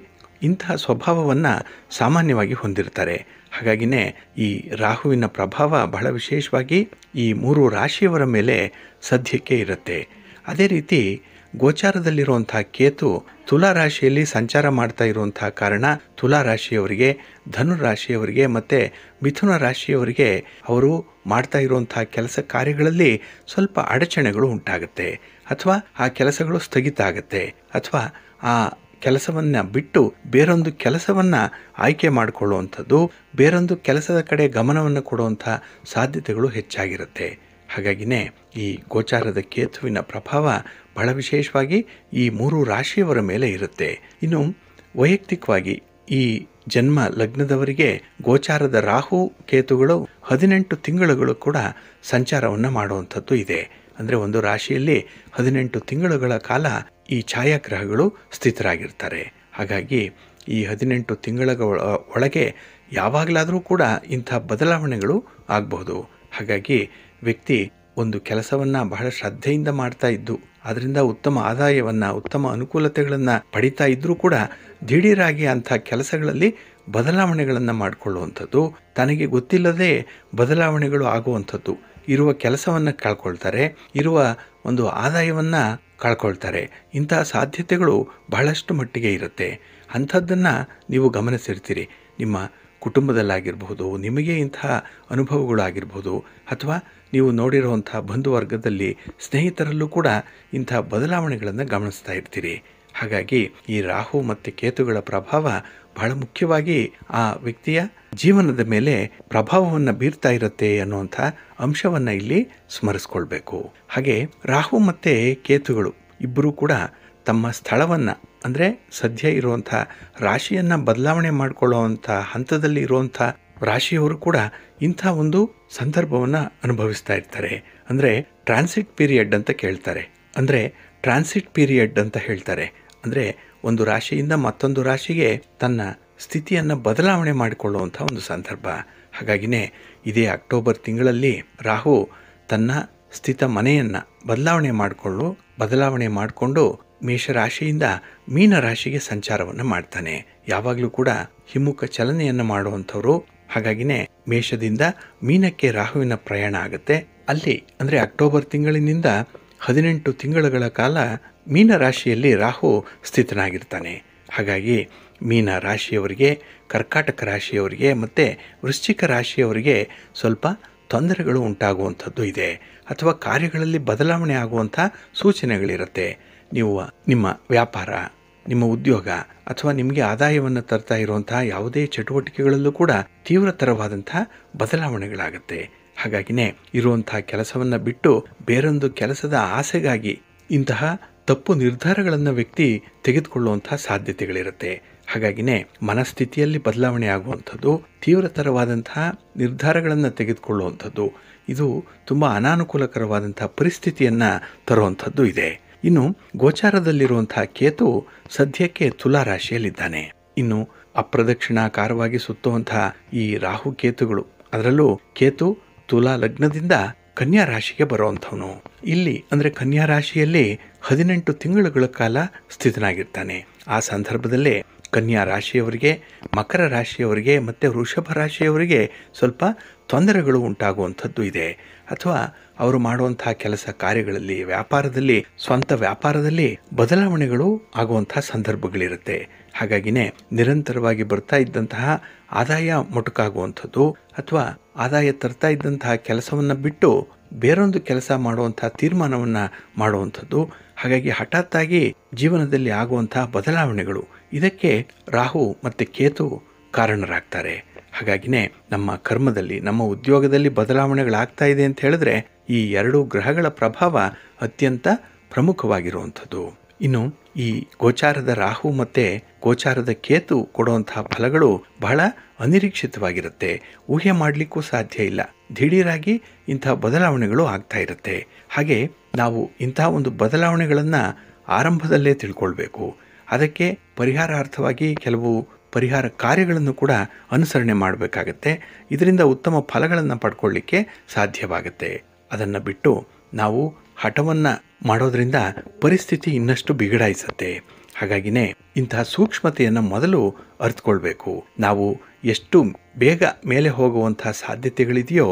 ಇಂತಹ ಸ್ವಭಾವವನ್ನು ಸಾಮಾನ್ಯವಾಗಿ ಹೊಂದಿರ್ತಾರೆ ಹಾಗಾಗಿನೇ ಈ ರಾಹುವಿನ ಪ್ರಭಾವ ಬಹಳ ವಿಶೇಷವಾಗಿ ಈ ಮೂರು ರಾಶಿಯವರ ಮೇಲೆ ಸದ್ಯಕ್ಕೆ ಇರುತ್ತೆ ಅದೇ ರೀತಿ ಗೋಚಾರದಲ್ಲಿರುವಂತಹ ಕೇತು ತುಲಾ ರಾಶಿಯಲ್ಲಿ ಸಂಚಾರ ಮಾಡ್ತಾ ಇರುವಂತಹ ಕಾರಣ ತುಲಾ ರಾಶಿಯವರಿಗೆ ಧನು ರಾಶಿಯವರಿಗೆ ಮತ್ತು ಮಿಥುನ ರಾಶಿಯವರಿಗೆ ಅವರು ಮಾಡ್ತಾ ಇರುವಂತಹ ಕೆಲಸ ಕಾರ್ಯಗಳಲ್ಲಿ ಸ್ವಲ್ಪ ಅಡಚಣೆಗಳು ಉಂಟಾಗುತ್ತೆ ಅಥವಾ ಆ ಕೆಲಸಗಳು ಸ್ಥಗಿತ ಆಗುತ್ತೆ ಅಥವಾ ಆ ಕೆಲಸವನ್ನ ಬಿಟ್ಟು ಬೇರೊಂದು ಕೆಲಸವನ್ನ ಆಯ್ಕೆ ಮಾಡಿಕೊಳ್ಳುವಂಥದ್ದು ಬೇರೊಂದು ಕೆಲಸದ ಕಡೆ ಗಮನವನ್ನು ಕೊಡುವಂಥ ಸಾಧ್ಯತೆಗಳು ಹೆಚ್ಚಾಗಿರುತ್ತೆ ಹಾಗಾಗಿನೇ ಈ ಗೋಚಾರದ ಕೇತುವಿನ ಪ್ರಭಾವ ಬಹಳ ವಿಶೇಷವಾಗಿ ಈ ಮೂರು ರಾಶಿಯವರ ಮೇಲೆ ಇರುತ್ತೆ ಇನ್ನು ವೈಯಕ್ತಿಕವಾಗಿ ಈ ಜನ್ಮ ಲಗ್ನದವರಿಗೆ ಗೋಚಾರದ ರಾಹು ಕೇತುಗಳು ಹದಿನೆಂಟು ತಿಂಗಳುಗಳು ಕೂಡ ಸಂಚಾರವನ್ನು ಮಾಡುವಂಥದ್ದು ಇದೆ ಅಂದರೆ ಒಂದು ರಾಶಿಯಲ್ಲಿ ಹದಿನೆಂಟು ತಿಂಗಳುಗಳ ಕಾಲ ಈ ಛಾಯಾಗ್ರಹಗಳು ಸ್ಥಿತರಾಗಿರ್ತಾರೆ ಹಾಗಾಗಿ ಈ ಹದಿನೆಂಟು ತಿಂಗಳ ಒಳಗೆ ಯಾವಾಗಲಾದರೂ ಕೂಡ ಇಂಥ ಬದಲಾವಣೆಗಳು ಆಗಬಹುದು ಹಾಗಾಗಿ ವ್ಯಕ್ತಿ ಒಂದು ಕೆಲಸವನ್ನು ಬಹಳ ಶ್ರದ್ಧೆಯಿಂದ ಮಾಡ್ತಾ ಇದ್ದು ಅದರಿಂದ ಉತ್ತಮ ಆದಾಯವನ್ನು ಉತ್ತಮ ಅನುಕೂಲತೆಗಳನ್ನು ಪಡಿತಾ ಇದ್ದರೂ ಕೂಡ ದಿಢೀರಾಗಿ ಅಂಥ ಕೆಲಸಗಳಲ್ಲಿ ಬದಲಾವಣೆಗಳನ್ನು ಮಾಡಿಕೊಳ್ಳುವಂಥದ್ದು ತನಗೆ ಗೊತ್ತಿಲ್ಲದೆ ಬದಲಾವಣೆಗಳು ಆಗುವಂಥದ್ದು ಇರುವ ಕೆಲಸವನ್ನು ಕಳ್ಕೊಳ್ತಾರೆ ಇರುವ ಒಂದು ಆದಾಯವನ್ನು ಕಳ್ಕೊಳ್ತಾರೆ ಇಂತಹ ಸಾಧ್ಯತೆಗಳು ಬಹಳಷ್ಟು ಮಟ್ಟಿಗೆ ಇರುತ್ತೆ ಅಂಥದ್ದನ್ನು ನೀವು ಗಮನಿಸಿರ್ತೀರಿ ನಿಮ್ಮ ಕುಟುಂಬದಲ್ಲಾಗಿರಬಹುದು ನಿಮಗೆ ಇಂತಹ ಅನುಭವಗಳಾಗಿರ್ಬೋದು ಅಥವಾ ನೀವು ನೋಡಿರುವಂಥ ಬಂಧುವರ್ಗದಲ್ಲಿ ಸ್ನೇಹಿತರಲ್ಲೂ ಕೂಡ ಇಂಥ ಬದಲಾವಣೆಗಳನ್ನು ಗಮನಿಸ್ತಾ ಇರ್ತೀರಿ ಹಾಗಾಗಿ ಈ ರಾಹು ಮತ್ತು ಕೇತುಗಳ ಪ್ರಭಾವ ಬಹಳ ಮುಖ್ಯವಾಗಿ ಆ ವ್ಯಕ್ತಿಯ ಜೀವನದ ಮೇಲೆ ಪ್ರಭಾವವನ್ನು ಬೀರ್ತಾ ಇರುತ್ತೆ ಅನ್ನುವಂಥ ಅಂಶವನ್ನು ಇಲ್ಲಿ ಸ್ಮರಿಸ್ಕೊಳ್ಬೇಕು ಹಾಗೆ ರಾಹು ಮತ್ತು ಕೇತುಗಳು ಇಬ್ಬರೂ ಕೂಡ ತಮ್ಮ ಸ್ಥಳವನ್ನು ಅಂದರೆ ಸದ್ಯ ಇರುವಂಥ ರಾಶಿಯನ್ನು ಬದಲಾವಣೆ ಮಾಡಿಕೊಳ್ಳುವಂತಹ ಹಂತದಲ್ಲಿ ಇರುವಂಥ ರಾಶಿಯವರು ಕೂಡ ಇಂಥ ಒಂದು ಸಂದರ್ಭವನ್ನು ಅನುಭವಿಸ್ತಾ ಇರ್ತಾರೆ ಅಂದರೆ ಟ್ರಾನ್ಸಿಟ್ ಪೀರಿಯಡ್ ಅಂತ ಕೇಳ್ತಾರೆ ಅಂದರೆ ಟ್ರಾನ್ಸಿಟ್ ಪೀರಿಯಡ್ ಅಂತ ಹೇಳ್ತಾರೆ ಅಂದರೆ ಒಂದು ರಾಶಿಯಿಂದ ಮತ್ತೊಂದು ರಾಶಿಗೆ ತನ್ನ ಸ್ಥಿತಿಯನ್ನು ಬದಲಾವಣೆ ಮಾಡಿಕೊಳ್ಳುವಂಥ ಒಂದು ಸಂದರ್ಭ ಹಾಗಾಗಿನೇ ಇದೇ ಅಕ್ಟೋಬರ್ ತಿಂಗಳಲ್ಲಿ ರಾಹು ತನ್ನ ಸ್ಥಿತ ಮನೆಯನ್ನು ಬದಲಾವಣೆ ಮಾಡಿಕೊಳ್ಳು ಬದಲಾವಣೆ ಮಾಡಿಕೊಂಡು ಮೇಷರಾಶಿಯಿಂದ ಮೀನರಾಶಿಗೆ ಸಂಚಾರವನ್ನು ಮಾಡ್ತಾನೆ ಯಾವಾಗಲೂ ಕೂಡ ಹಿಮ್ಮುಖ ಚಲನೆಯನ್ನು ಮಾಡುವಂಥವ್ರು ಹಾಗಾಗಿನೇ ಮೇಷದಿಂದ ಮೀನಕ್ಕೆ ರಾಹುವಿನ ಪ್ರಯಾಣ ಆಗುತ್ತೆ ಅಲ್ಲಿ ಅಂದರೆ ಅಕ್ಟೋಬರ್ ತಿಂಗಳಿನಿಂದ ಹದಿನೆಂಟು ತಿಂಗಳುಗಳ ಕಾಲ ಮೀನರಾಶಿಯಲ್ಲಿ ರಾಹು ಸ್ಥಿತನಾಗಿರ್ತಾನೆ ಹಾಗಾಗಿ ಮೀನ ರಾಶಿಯವರಿಗೆ ಕರ್ಕಾಟಕ ರಾಶಿಯವರಿಗೆ ಮತ್ತು ವೃಶ್ಚಿಕ ರಾಶಿಯವರಿಗೆ ಸ್ವಲ್ಪ ತೊಂದರೆಗಳು ಉಂಟಾಗುವಂಥದ್ದು ಇದೆ ಅಥವಾ ಕಾರ್ಯಗಳಲ್ಲಿ ಬದಲಾವಣೆ ಆಗುವಂಥ ಸೂಚನೆಗಳಿರುತ್ತೆ ನೀವು ನಿಮ್ಮ ವ್ಯಾಪಾರ ನಿಮ್ಮ ಉದ್ಯೋಗ ಅಥವಾ ನಿಮಗೆ ಆದಾಯವನ್ನು ತರ್ತಾ ಇರುವಂತಹ ಯಾವುದೇ ಚಟುವಟಿಕೆಗಳಲ್ಲೂ ಕೂಡ ತೀವ್ರತರವಾದಂತಹ ಬದಲಾವಣೆಗಳಾಗುತ್ತೆ ಹಾಗಾಗಿನೇ ಇರುವಂತಹ ಕೆಲಸವನ್ನು ಬಿಟ್ಟು ಬೇರೊಂದು ಕೆಲಸದ ಆಸೆಗಾಗಿ ಇಂತಹ ತಪ್ಪು ನಿರ್ಧಾರಗಳನ್ನು ವ್ಯಕ್ತಿ ತೆಗೆದುಕೊಳ್ಳುವಂತಹ ಸಾಧ್ಯತೆಗಳಿರುತ್ತೆ ಹಾಗಾಗಿನೇ ಮನಸ್ಥಿತಿಯಲ್ಲಿ ಬದಲಾವಣೆ ಆಗುವಂಥದ್ದು ತೀವ್ರತರವಾದಂತಹ ನಿರ್ಧಾರಗಳನ್ನು ತೆಗೆದುಕೊಳ್ಳುವಂಥದ್ದು ಇದು ತುಂಬ ಅನಾನುಕೂಲಕರವಾದಂತಹ ಪರಿಸ್ಥಿತಿಯನ್ನು ತರುವಂಥದ್ದು ಇದೆ ಇನ್ನು ಗೋಚಾರದಲ್ಲಿರುವಂತಹ ಕೇತು ಸದ್ಯಕ್ಕೆ ತುಲಾ ರಾಶಿಯಲ್ಲಿದ್ದಾನೆ ಇನ್ನು ಅಪ್ರದಕ್ಷಿಣಾಕಾರವಾಗಿ ಸುತ್ತುವಂತಹ ಈ ರಾಹು ಕೇತುಗಳು ಅದರಲ್ಲೂ ಕೇತು ತುಲಾ ಲಗ್ನದಿಂದ ಕನ್ಯಾ ರಾಶಿಗೆ ಬರುವಂಥವನು ಇಲ್ಲಿ ಅಂದರೆ ಕನ್ಯಾ ರಾಶಿಯಲ್ಲಿ ಹದಿನೆಂಟು ತಿಂಗಳುಗಳ ಕಾಲ ಸ್ಥಿತನಾಗಿರ್ತಾನೆ ಆ ಸಂದರ್ಭದಲ್ಲೇ ಕನ್ಯಾ ರಾಶಿಯವರಿಗೆ ಮಕರ ರಾಶಿಯವರಿಗೆ ಮತ್ತು ವೃಷಭ ರಾಶಿಯವರಿಗೆ ಸ್ವಲ್ಪ ತೊಂದರೆಗಳು ಉಂಟಾಗುವಂಥದ್ದು ಇದೆ ಅಥವಾ ಅವರು ಮಾಡುವಂತಹ ಕೆಲಸ ಕಾರ್ಯಗಳಲ್ಲಿ ವ್ಯಾಪಾರದಲ್ಲಿ ಸ್ವಂತ ವ್ಯಾಪಾರದಲ್ಲಿ ಬದಲಾವಣೆಗಳು ಆಗುವಂತಹ ಸಂದರ್ಭಗಳಿರುತ್ತೆ ಹಾಗಾಗಿನೇ ನಿರಂತರವಾಗಿ ಬರ್ತಾ ಇದ್ದಂತಹ ಆದಾಯ ಮೊಟಕಾಗುವಂಥದ್ದು ಅಥವಾ ಆದಾಯ ತರ್ತಾ ಇದ್ದಂತಹ ಕೆಲಸವನ್ನು ಬಿಟ್ಟು ಬೇರೊಂದು ಕೆಲಸ ಮಾಡುವಂತಹ ತೀರ್ಮಾನವನ್ನು ಮಾಡುವಂಥದ್ದು ಹಾಗಾಗಿ ಹಠಾತ್ತಾಗಿ ಜೀವನದಲ್ಲಿ ಆಗುವಂತಹ ಬದಲಾವಣೆಗಳು ಇದಕ್ಕೆ ರಾಹು ಮತ್ತು ಕೇತು ಕಾರಣರಾಗ್ತಾರೆ ಹಾಗಾಗಿನೇ ನಮ್ಮ ಕರ್ಮದಲ್ಲಿ ನಮ್ಮ ಉದ್ಯೋಗದಲ್ಲಿ ಬದಲಾವಣೆಗಳಾಗ್ತಾ ಇದೆ ಅಂತ ಹೇಳಿದ್ರೆ ಈ ಎರಡು ಗ್ರಹಗಳ ಪ್ರಭಾವ ಅತ್ಯಂತ ಪ್ರಮುಖವಾಗಿರುವಂಥದ್ದು ಇನ್ನು ಈ ಗೋಚಾರದ ರಾಹು ಮತ್ತೆ ಗೋಚಾರದ ಕೇತು ಕೊಡುವಂತಹ ಫಲಗಳು ಬಹಳ ಅನಿರೀಕ್ಷಿತವಾಗಿರುತ್ತೆ ಊಹೆ ಮಾಡಲಿಕ್ಕೂ ಸಾಧ್ಯ ಇಲ್ಲ ದಿಢೀರಾಗಿ ಇಂತಹ ಬದಲಾವಣೆಗಳು ಆಗ್ತಾ ಇರುತ್ತೆ ಹಾಗೆ ನಾವು ಇಂತಹ ಒಂದು ಬದಲಾವಣೆಗಳನ್ನು ಆರಂಭದಲ್ಲೇ ತಿಳ್ಕೊಳ್ಬೇಕು ಅದಕ್ಕೆ ಪರಿಹಾರಾರ್ಥವಾಗಿ ಕೆಲವು ಪರಿಹಾರ ಕಾರ್ಯಗಳನ್ನು ಕೂಡ ಅನುಸರಣೆ ಮಾಡಬೇಕಾಗತ್ತೆ ಇದರಿಂದ ಉತ್ತಮ ಫಲಗಳನ್ನು ಪಡ್ಕೊಳ್ಳಿಕ್ಕೆ ಸಾಧ್ಯವಾಗುತ್ತೆ ಅದನ್ನು ಬಿಟ್ಟು ನಾವು ಹಠವನ್ನು ಮಾಡೋದರಿಂದ ಪರಿಸ್ಥಿತಿ ಇನ್ನಷ್ಟು ಬಿಗಡಾಯಿಸುತ್ತೆ ಹಾಗಾಗಿನೇ ಇಂತಹ ಸೂಕ್ಷ್ಮತೆಯನ್ನು ಮೊದಲು ಅರಿತುಕೊಳ್ಬೇಕು ನಾವು ಎಷ್ಟು ಬೇಗ ಮೇಲೆ ಹೋಗುವಂತಹ ಸಾಧ್ಯತೆಗಳಿದೆಯೋ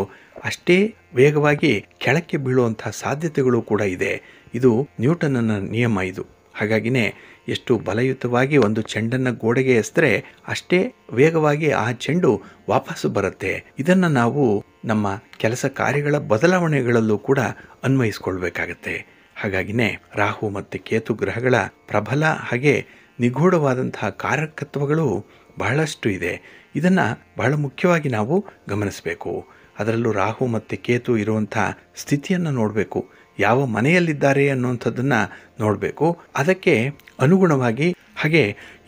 ಅಷ್ಟೇ ವೇಗವಾಗಿ ಕೆಳಕ್ಕೆ ಬೀಳುವಂತಹ ಸಾಧ್ಯತೆಗಳು ಕೂಡ ಇದೆ ಇದು ನ್ಯೂಟನ್ನ ನಿಯಮ ಇದು ಹಾಗಾಗಿನೇ ಎಷ್ಟು ಬಲಯುತವಾಗಿ ಒಂದು ಚೆಂಡನ್ನು ಗೋಡೆಗೆ ಎಸೆದ್ರೆ ಅಷ್ಟೇ ವೇಗವಾಗಿ ಆ ಚೆಂಡು ವಾಪಸ್ಸು ಬರುತ್ತೆ ಇದನ್ನು ನಾವು ನಮ್ಮ ಕೆಲಸ ಕಾರ್ಯಗಳ ಬದಲಾವಣೆಗಳಲ್ಲೂ ಕೂಡ ಅನ್ವಯಿಸ್ಕೊಳ್ಬೇಕಾಗತ್ತೆ ಹಾಗಾಗಿನೇ ರಾಹು ಮತ್ತು ಕೇತು ಗ್ರಹಗಳ ಪ್ರಬಲ ಹಾಗೆ ನಿಗೂಢವಾದಂತಹ ಕಾರಕತ್ವಗಳು ಬಹಳಷ್ಟು ಇದೆ ಇದನ್ನು ಬಹಳ ಮುಖ್ಯವಾಗಿ ನಾವು ಗಮನಿಸಬೇಕು ಅದರಲ್ಲೂ ರಾಹು ಮತ್ತು ಕೇತು ಇರುವಂಥ ಸ್ಥಿತಿಯನ್ನು ನೋಡಬೇಕು ಯಾವ ಮನೆಯಲ್ಲಿದ್ದಾರೆ ಅನ್ನುವಂಥದ್ದನ್ನು ನೋಡಬೇಕು ಅದಕ್ಕೆ ಅನುಗುಣವಾಗಿ ಹಾಗೆ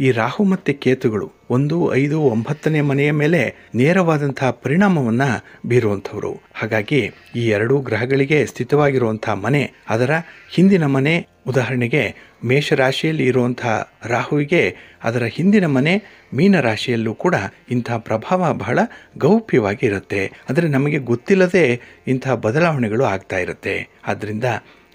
ಈ ರಾಹು ಮತ್ತು ಕೇತುಗಳು ಒಂದು ಐದು ಒಂಬತ್ತನೇ ಮನೆಯ ಮೇಲೆ ನೇರವಾದಂತಹ ಪರಿಣಾಮವನ್ನು ಬೀರುವಂಥವರು ಹಾಗಾಗಿ ಈ ಎರಡೂ ಗ್ರಹಗಳಿಗೆ ಸ್ಥಿತವಾಗಿರುವಂತಹ ಮನೆ ಅದರ ಹಿಂದಿನ ಮನೆ ಉದಾಹರಣೆಗೆ ಮೇಷರಾಶಿಯಲ್ಲಿ ಇರುವಂತಹ ರಾಹುವಿಗೆ ಅದರ ಹಿಂದಿನ ಮನೆ ಮೀನರಾಶಿಯಲ್ಲೂ ಕೂಡ ಇಂತಹ ಪ್ರಭಾವ ಬಹಳ ಗೌಪ್ಯವಾಗಿ ಇರುತ್ತೆ ಅಂದರೆ ನಮಗೆ ಗೊತ್ತಿಲ್ಲದೆ ಇಂತಹ ಬದಲಾವಣೆಗಳು ಆಗ್ತಾ ಇರುತ್ತೆ ಆದ್ದರಿಂದ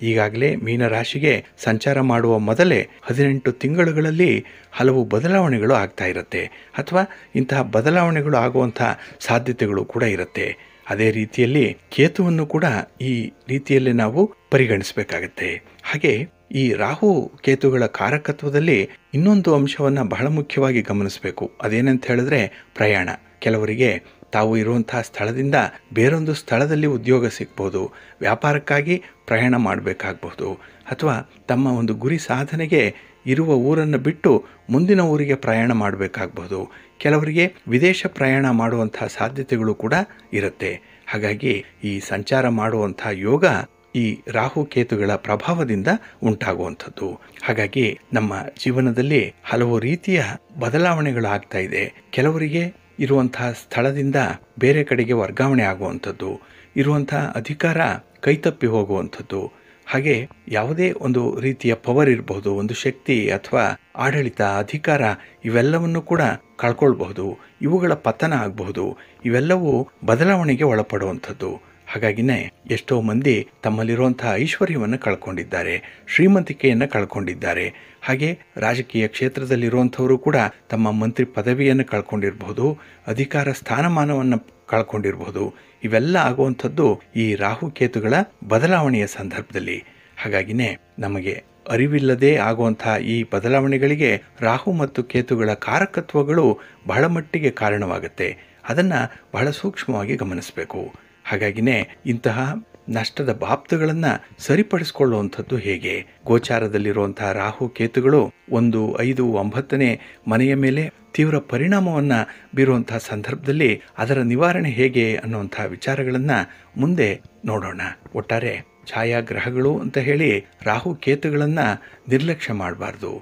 ಈಗಾಗಲೇ ಮೀನರಾಶಿಗೆ ಸಂಚಾರ ಮಾಡುವ ಮೊದಲೇ ಹದಿನೆಂಟು ತಿಂಗಳುಗಳಲ್ಲಿ ಹಲವು ಬದಲಾವಣೆಗಳು ಆಗ್ತಾ ಇರುತ್ತೆ ಅಥವಾ ಇಂತಹ ಬದಲಾವಣೆಗಳು ಆಗುವಂತಹ ಸಾಧ್ಯತೆಗಳು ಕೂಡ ಇರುತ್ತೆ ಅದೇ ರೀತಿಯಲ್ಲಿ ಕೇತುವನ್ನು ಕೂಡ ಈ ರೀತಿಯಲ್ಲಿ ನಾವು ಪರಿಗಣಿಸಬೇಕಾಗತ್ತೆ ಹಾಗೆ ಈ ರಾಹು ಕೇತುಗಳ ಕಾರಕತ್ವದಲ್ಲಿ ಇನ್ನೊಂದು ಅಂಶವನ್ನು ಬಹಳ ಮುಖ್ಯವಾಗಿ ಗಮನಿಸಬೇಕು ಅದೇನಂತ ಹೇಳಿದ್ರೆ ಪ್ರಯಾಣ ಕೆಲವರಿಗೆ ತಾವು ಇರುವಂತಹ ಸ್ಥಳದಿಂದ ಬೇರೊಂದು ಸ್ಥಳದಲ್ಲಿ ಉದ್ಯೋಗ ಸಿಗ್ಬೋದು ವ್ಯಾಪಾರಕ್ಕಾಗಿ ಪ್ರಯಾಣ ಮಾಡಬೇಕಾಗಬಹುದು ಅಥವಾ ತಮ್ಮ ಒಂದು ಗುರಿ ಸಾಧನೆಗೆ ಇರುವ ಊರನ್ನು ಬಿಟ್ಟು ಮುಂದಿನ ಊರಿಗೆ ಪ್ರಯಾಣ ಮಾಡಬೇಕಾಗಬಹುದು ಕೆಲವರಿಗೆ ವಿದೇಶ ಪ್ರಯಾಣ ಮಾಡುವಂತಹ ಸಾಧ್ಯತೆಗಳು ಕೂಡ ಇರುತ್ತೆ ಹಾಗಾಗಿ ಈ ಸಂಚಾರ ಮಾಡುವಂತಹ ಯೋಗ ಈ ರಾಹು ಕೇತುಗಳ ಪ್ರಭಾವದಿಂದ ಉಂಟಾಗುವಂಥದ್ದು ಹಾಗಾಗಿ ನಮ್ಮ ಜೀವನದಲ್ಲಿ ಹಲವು ರೀತಿಯ ಬದಲಾವಣೆಗಳು ಆಗ್ತಾ ಇದೆ ಕೆಲವರಿಗೆ ಇರುವಂತಹ ಸ್ಥಳದಿಂದ ಬೇರೆ ಕಡೆಗೆ ವರ್ಗಾವಣೆ ಆಗುವಂಥದ್ದು ಇರುವಂತಹ ಅಧಿಕಾರ ಕೈತಪ್ಪಿ ಹೋಗುವಂಥದ್ದು ಹಾಗೆ ಯಾವುದೇ ಒಂದು ರೀತಿಯ ಪವರ್ ಇರಬಹುದು ಒಂದು ಶಕ್ತಿ ಅಥವಾ ಆಡಳಿತ ಅಧಿಕಾರ ಇವೆಲ್ಲವನ್ನು ಕೂಡ ಕಳ್ಕೊಳ್ಬಹುದು ಇವುಗಳ ಪತನ ಆಗಬಹುದು ಇವೆಲ್ಲವೂ ಬದಲಾವಣೆಗೆ ಒಳಪಡುವಂಥದ್ದು ಹಾಗಾಗಿನೇ ಎಷ್ಟೋ ಮಂದಿ ತಮ್ಮಲ್ಲಿರುವಂತಹ ಐಶ್ವರ್ಯವನ್ನು ಕಳ್ಕೊಂಡಿದ್ದಾರೆ ಶ್ರೀಮಂತಿಕೆಯನ್ನು ಕಳ್ಕೊಂಡಿದ್ದಾರೆ ಹಾಗೆ ರಾಜಕೀಯ ಕ್ಷೇತ್ರದಲ್ಲಿರುವಂಥವರು ಕೂಡ ತಮ್ಮ ಮಂತ್ರಿ ಪದವಿಯನ್ನು ಕಳ್ಕೊಂಡಿರಬಹುದು ಅಧಿಕಾರ ಸ್ಥಾನಮಾನವನ್ನು ಕಳ್ಕೊಂಡಿರಬಹುದು ಇವೆಲ್ಲ ಆಗುವಂಥದ್ದು ಈ ರಾಹುಕೇತುಗಳ ಬದಲಾವಣೆಯ ಸಂದರ್ಭದಲ್ಲಿ ಹಾಗಾಗಿನೇ ನಮಗೆ ಅರಿವಿಲ್ಲದೆ ಆಗುವಂತಹ ಈ ಬದಲಾವಣೆಗಳಿಗೆ ರಾಹು ಮತ್ತು ಕೇತುಗಳ ಕಾರಕತ್ವಗಳು ಬಹಳ ಮಟ್ಟಿಗೆ ಕಾರಣವಾಗುತ್ತೆ ಅದನ್ನು ಬಹಳ ಸೂಕ್ಷ್ಮವಾಗಿ ಗಮನಿಸಬೇಕು ಹಾಗಾಗಿನೇ ಇಂತಹ ನಷ್ಟದ ಬಾಪ್ತಗಳನ್ನು ಸರಿಪಡಿಸಿಕೊಳ್ಳುವಂಥದ್ದು ಹೇಗೆ ಗೋಚಾರದಲ್ಲಿರುವಂತಹ ರಾಹು ಕೇತುಗಳು ಒಂದು ಐದು ಒಂಬತ್ತನೇ ಮನೆಯ ಮೇಲೆ ತೀವ್ರ ಪರಿಣಾಮವನ್ನ ಬೀರುವಂತಹ ಸಂದರ್ಭದಲ್ಲಿ ಅದರ ನಿವಾರಣೆ ಹೇಗೆ ಅನ್ನುವಂತಹ ವಿಚಾರಗಳನ್ನು ಮುಂದೆ ನೋಡೋಣ ಒಟ್ಟಾರೆ ಛಾಯಾಗ್ರಹಗಳು ಅಂತ ಹೇಳಿ ರಾಹು ಕೇತುಗಳನ್ನು ನಿರ್ಲಕ್ಷ್ಯ ಮಾಡಬಾರ್ದು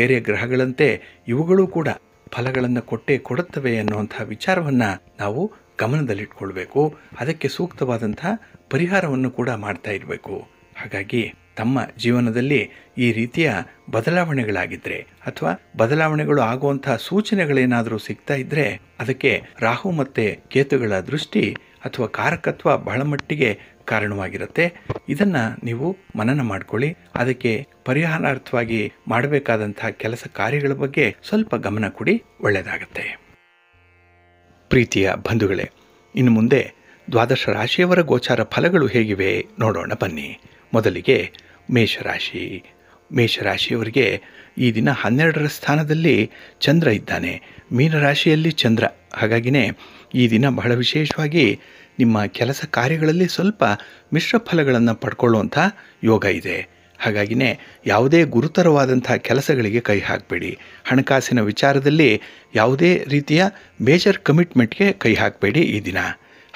ಬೇರೆ ಗ್ರಹಗಳಂತೆ ಇವುಗಳು ಕೂಡ ಫಲಗಳನ್ನು ಕೊಟ್ಟೇ ಕೊಡುತ್ತವೆ ಅನ್ನುವಂತಹ ವಿಚಾರವನ್ನ ನಾವು ಗಮನದಲ್ಲಿಟ್ಕೊಳ್ಬೇಕು ಅದಕ್ಕೆ ಸೂಕ್ತವಾದಂತಹ ಪರಿಹಾರವನ್ನು ಕೂಡ ಮಾಡ್ತಾ ಇರಬೇಕು ಹಾಗಾಗಿ ತಮ್ಮ ಜೀವನದಲ್ಲಿ ಈ ರೀತಿಯ ಬದಲಾವಣೆಗಳಾಗಿದ್ರೆ ಅಥವಾ ಬದಲಾವಣೆಗಳು ಆಗುವಂತಹ ಸೂಚನೆಗಳೇನಾದರೂ ಸಿಗ್ತಾ ಇದ್ರೆ ಅದಕ್ಕೆ ರಾಹು ಮತ್ತು ಕೇತುಗಳ ದೃಷ್ಟಿ ಅಥವಾ ಕಾರಕತ್ವ ಬಹಳ ಮಟ್ಟಿಗೆ ಕಾರಣವಾಗಿರುತ್ತೆ ಇದನ್ನು ನೀವು ಮನನ ಮಾಡಿಕೊಳ್ಳಿ ಅದಕ್ಕೆ ಪರಿಹಾರಾರ್ಥವಾಗಿ ಮಾಡಬೇಕಾದಂತಹ ಕೆಲಸ ಕಾರ್ಯಗಳ ಬಗ್ಗೆ ಸ್ವಲ್ಪ ಗಮನ ಕೊಡಿ ಒಳ್ಳೆಯದಾಗತ್ತೆ ಪ್ರೀತಿಯ ಬಂಧುಗಳೇ ಇನ್ನು ಮುಂದೆ ದ್ವಾದಶ ರಾಶಿಯವರ ಗೋಚಾರ ಫಲಗಳು ಹೇಗಿವೆ ನೋಡೋಣ ಬನ್ನಿ ಮೊದಲಿಗೆ ಮೇಷರಾಶಿ ಮೇಷರಾಶಿಯವರಿಗೆ ಈ ದಿನ ಹನ್ನೆರಡರ ಸ್ಥಾನದಲ್ಲಿ ಚಂದ್ರ ಇದ್ದಾನೆ ಮೀನರಾಶಿಯಲ್ಲಿ ಚಂದ್ರ ಹಾಗಾಗಿನೇ ಈ ದಿನ ಬಹಳ ವಿಶೇಷವಾಗಿ ನಿಮ್ಮ ಕೆಲಸ ಕಾರ್ಯಗಳಲ್ಲಿ ಸ್ವಲ್ಪ ಮಿಶ್ರ ಫಲಗಳನ್ನು ಪಡ್ಕೊಳ್ಳುವಂಥ ಯೋಗ ಇದೆ ಹಾಗಾಗಿನೇ ಯಾವುದೇ ಗುರುತರವಾದಂಥ ಕೆಲಸಗಳಿಗೆ ಕೈ ಹಾಕಬೇಡಿ ಹಣಕಾಸಿನ ವಿಚಾರದಲ್ಲಿ ಯಾವುದೇ ರೀತಿಯ ಮೇಜರ್ ಕಮಿಟ್ಮೆಂಟ್ಗೆ ಕೈ ಹಾಕಬೇಡಿ ಈ ದಿನ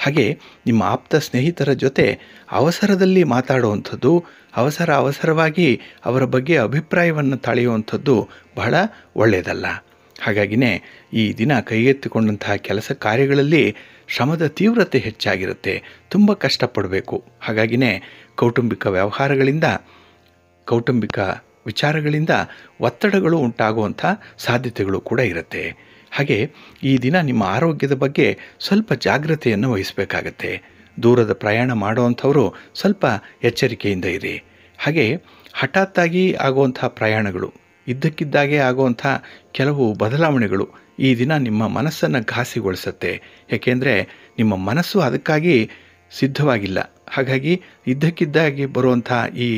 ಹಾಗೆ ನಿಮ್ಮ ಆಪ್ತ ಸ್ನೇಹಿತರ ಜೊತೆ ಅವಸರದಲ್ಲಿ ಮಾತಾಡುವಂಥದ್ದು ಅವಸರ ಅವಸರವಾಗಿ ಅವರ ಬಗ್ಗೆ ಅಭಿಪ್ರಾಯವನ್ನು ತಳೆಯುವಂಥದ್ದು ಬಹಳ ಒಳ್ಳೆಯದಲ್ಲ ಹಾಗಾಗಿನೇ ಈ ದಿನ ಕೈಗೆತ್ತಿಕೊಂಡಂತಹ ಕೆಲಸ ಕಾರ್ಯಗಳಲ್ಲಿ ಶ್ರಮದ ತೀವ್ರತೆ ಹೆಚ್ಚಾಗಿರುತ್ತೆ ತುಂಬ ಕಷ್ಟಪಡಬೇಕು ಹಾಗಾಗಿನೇ ಕೌಟುಂಬಿಕ ವ್ಯವಹಾರಗಳಿಂದ ಕೌಟುಂಬಿಕ ವಿಚಾರಗಳಿಂದ ಒತ್ತಡಗಳು ಉಂಟಾಗುವಂಥ ಸಾಧ್ಯತೆಗಳು ಕೂಡ ಇರುತ್ತೆ ಹಾಗೆ ಈ ದಿನ ನಿಮ್ಮ ಆರೋಗ್ಯದ ಬಗ್ಗೆ ಸ್ವಲ್ಪ ಜಾಗ್ರತೆಯನ್ನು ವಹಿಸಬೇಕಾಗತ್ತೆ ದೂರದ ಪ್ರಯಾಣ ಮಾಡುವಂಥವರು ಸ್ವಲ್ಪ ಎಚ್ಚರಿಕೆಯಿಂದ ಇರಿ ಹಾಗೆ ಹಠಾತ್ತಾಗಿ ಆಗುವಂಥ ಪ್ರಯಾಣಗಳು ಇದ್ದಕ್ಕಿದ್ದಾಗೆ ಆಗುವಂಥ ಕೆಲವು ಬದಲಾವಣೆಗಳು ಈ ದಿನ ನಿಮ್ಮ ಮನಸ್ಸನ್ನು ಘಾಸಿಗೊಳಿಸುತ್ತೆ ಏಕೆಂದರೆ ನಿಮ್ಮ ಮನಸ್ಸು ಅದಕ್ಕಾಗಿ ಸಿದ್ಧವಾಗಿಲ್ಲ ಹಾಗಾಗಿ ಇದ್ದಕ್ಕಿದ್ದಾಗಿ ಬರುವಂಥ ಈ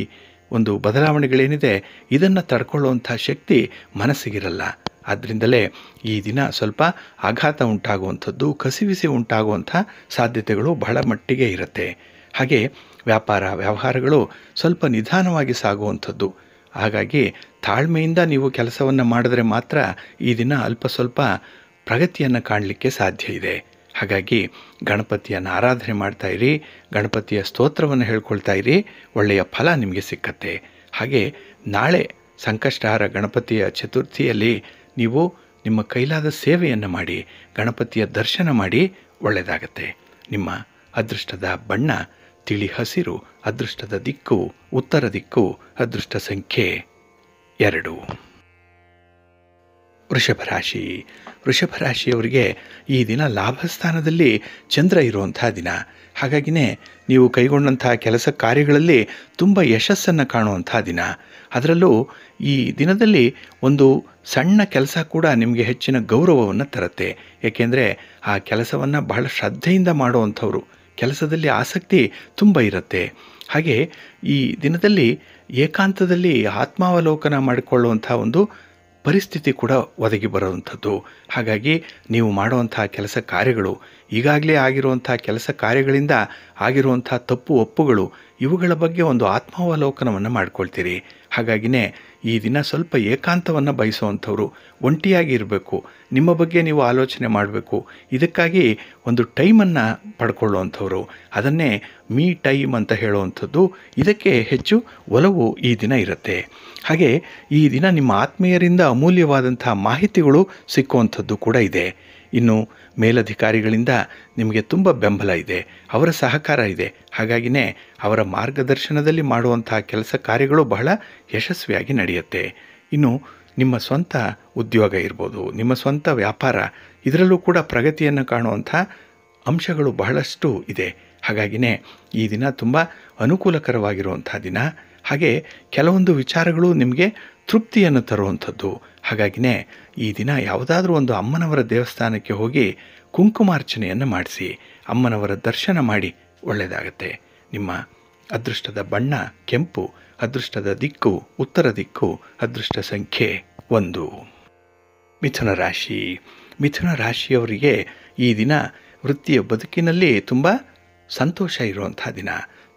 ಒಂದು ಬದಲಾವಣೆಗಳೇನಿದೆ ಇದನ್ನು ತಡ್ಕೊಳ್ಳುವಂಥ ಶಕ್ತಿ ಮನಸ್ಸಿಗಿರಲ್ಲ ಆದ್ದರಿಂದಲೇ ಈ ದಿನ ಸ್ವಲ್ಪ ಆಘಾತ ಉಂಟಾಗುವಂಥದ್ದು ಕಸಿವಿಸಿ ಉಂಟಾಗುವಂಥ ಸಾಧ್ಯತೆಗಳು ಬಹಳ ಮಟ್ಟಿಗೆ ಇರುತ್ತೆ ಹಾಗೆ ವ್ಯಾಪಾರ ವ್ಯವಹಾರಗಳು ಸ್ವಲ್ಪ ನಿಧಾನವಾಗಿ ಸಾಗುವಂಥದ್ದು ಹಾಗಾಗಿ ತಾಳ್ಮೆಯಿಂದ ನೀವು ಕೆಲಸವನ್ನು ಮಾಡಿದರೆ ಮಾತ್ರ ಈ ದಿನ ಅಲ್ಪ ಸ್ವಲ್ಪ ಪ್ರಗತಿಯನ್ನು ಕಾಣಲಿಕ್ಕೆ ಸಾಧ್ಯ ಇದೆ ಹಾಗಾಗಿ ಗಣಪತಿಯನ್ನು ಆರಾಧನೆ ಮಾಡ್ತಾ ಇರಿ ಗಣಪತಿಯ ಸ್ತೋತ್ರವನ್ನು ಹೇಳ್ಕೊಳ್ತಾ ಇರಿ ಒಳ್ಳೆಯ ಫಲ ನಿಮಗೆ ಸಿಕ್ಕತ್ತೆ ಹಾಗೆ ನಾಳೆ ಸಂಕಷ್ಟಹಾರ ಗಣಪತಿಯ ಚತುರ್ಥಿಯಲ್ಲಿ ನೀವು ನಿಮ್ಮ ಕೈಲಾದ ಸೇವೆಯನ್ನು ಮಾಡಿ ಗಣಪತಿಯ ದರ್ಶನ ಮಾಡಿ ಒಳ್ಳೆಯದಾಗತ್ತೆ ನಿಮ್ಮ ಅದೃಷ್ಟದ ಬಣ್ಣ ತಿಳಿ ಹಸಿರು ಅದೃಷ್ಟದ ದಿಕ್ಕು ಉತ್ತರ ದಿಕ್ಕು ಅದೃಷ್ಟ ಸಂಖ್ಯೆ ಎರಡು ವೃಷಭ ರಾಶಿ ವೃಷಭ ರಾಶಿಯವರಿಗೆ ಈ ದಿನ ಲಾಭಸ್ಥಾನದಲ್ಲಿ ಚಂದ್ರ ಇರುವಂಥ ದಿನ ಹಾಗಾಗಿನೇ ನೀವು ಕೈಗೊಂಡಂತಹ ಕೆಲಸ ಕಾರ್ಯಗಳಲ್ಲಿ ತುಂಬ ಯಶಸ್ಸನ್ನು ಕಾಣುವಂಥ ದಿನ ಅದರಲ್ಲೂ ಈ ದಿನದಲ್ಲಿ ಒಂದು ಸಣ್ಣ ಕೆಲಸ ಕೂಡ ನಿಮಗೆ ಹೆಚ್ಚಿನ ಗೌರವವನ್ನು ತರುತ್ತೆ ಏಕೆಂದರೆ ಆ ಕೆಲಸವನ್ನು ಬಹಳ ಶ್ರದ್ಧೆಯಿಂದ ಮಾಡುವಂಥವ್ರು ಕೆಲಸದಲ್ಲಿ ಆಸಕ್ತಿ ತುಂಬ ಇರುತ್ತೆ ಹಾಗೆ ಈ ದಿನದಲ್ಲಿ ಏಕಾಂತದಲ್ಲಿ ಆತ್ಮಾವಲೋಕನ ಮಾಡಿಕೊಳ್ಳುವಂಥ ಒಂದು ಪರಿಸ್ಥಿತಿ ಕೂಡ ಒದಗಿ ಬರುವಂಥದ್ದು ಹಾಗಾಗಿ ನೀವು ಮಾಡುವಂಥ ಕೆಲಸ ಕಾರ್ಯಗಳು ಈಗಾಗಲೇ ಆಗಿರುವಂಥ ಕೆಲಸ ಕಾರ್ಯಗಳಿಂದ ಆಗಿರುವಂಥ ತಪ್ಪು ಒಪ್ಪುಗಳು ಇವುಗಳ ಬಗ್ಗೆ ಒಂದು ಆತ್ಮಾವಲೋಕನವನ್ನು ಮಾಡ್ಕೊಳ್ತೀರಿ ಹಾಗಾಗಿನೇ ಈ ದಿನ ಸ್ವಲ್ಪ ಏಕಾಂತವನ್ನು ಬಯಸುವಂಥವ್ರು ಒಂಟಿಯಾಗಿ ಇರಬೇಕು ನಿಮ್ಮ ಬಗ್ಗೆ ನೀವು ಆಲೋಚನೆ ಮಾಡಬೇಕು ಇದಕ್ಕಾಗಿ ಒಂದು ಟೈಮನ್ನು ಪಡ್ಕೊಳ್ಳುವಂಥವ್ರು ಅದನ್ನೇ ಮೀ ಟೈಮ್ ಅಂತ ಹೇಳುವಂಥದ್ದು ಇದಕ್ಕೆ ಹೆಚ್ಚು ಒಲವು ಈ ದಿನ ಇರುತ್ತೆ ಹಾಗೆ ಈ ದಿನ ನಿಮ್ಮ ಆತ್ಮೀಯರಿಂದ ಅಮೂಲ್ಯವಾದಂತಹ ಮಾಹಿತಿಗಳು ಸಿಕ್ಕುವಂಥದ್ದು ಕೂಡ ಇದೆ ಇನ್ನು ಮೇಲಧಿಕಾರಿಗಳಿಂದ ನಿಮಗೆ ತುಂಬ ಬೆಂಬಲ ಇದೆ ಅವರ ಸಹಕಾರ ಇದೆ ಹಾಗಾಗಿನೇ ಅವರ ಮಾರ್ಗದರ್ಶನದಲ್ಲಿ ಮಾಡುವಂತಹ ಕೆಲಸ ಕಾರ್ಯಗಳು ಬಹಳ ಯಶಸ್ವಿಯಾಗಿ ನಡೆಯುತ್ತೆ ಇನ್ನು ನಿಮ್ಮ ಸ್ವಂತ ಉದ್ಯೋಗ ಇರ್ಬೋದು ನಿಮ್ಮ ಸ್ವಂತ ವ್ಯಾಪಾರ ಇದರಲ್ಲೂ ಕೂಡ ಪ್ರಗತಿಯನ್ನು ಕಾಣುವಂಥ ಅಂಶಗಳು ಬಹಳಷ್ಟು ಇದೆ ಹಾಗಾಗಿನೇ ಈ ದಿನ ತುಂಬ ಅನುಕೂಲಕರವಾಗಿರುವಂಥ ದಿನ ಹಾಗೆ ಕೆಲವೊಂದು ವಿಚಾರಗಳು ನಿಮಗೆ ತೃಪ್ತಿಯನ್ನು ತರುವಂಥದ್ದು ಹಾಗಾಗಿನೇ ಈ ದಿನ ಯಾವುದಾದ್ರೂ ಒಂದು ಅಮ್ಮನವರ ದೇವಸ್ಥಾನಕ್ಕೆ ಹೋಗಿ ಕುಂಕುಮಾರ್ಚನೆಯನ್ನು ಮಾಡಿಸಿ ಅಮ್ಮನವರ ದರ್ಶನ ಮಾಡಿ ಒಳ್ಳೆಯದಾಗತ್ತೆ ನಿಮ್ಮ ಅದೃಷ್ಟದ ಬಣ್ಣ ಕೆಂಪು ಅದೃಷ್ಟದ ದಿಕ್ಕು ಉತ್ತರ ದಿಕ್ಕು ಅದೃಷ್ಟ ಸಂಖ್ಯೆ ಒಂದು ಮಿಥುನ ರಾಶಿ ಮಿಥುನ ರಾಶಿಯವರಿಗೆ ಈ ದಿನ ವೃತ್ತಿಯ ಬದುಕಿನಲ್ಲಿ ತುಂಬ ಸಂತೋಷ ಇರುವಂಥ ದಿನ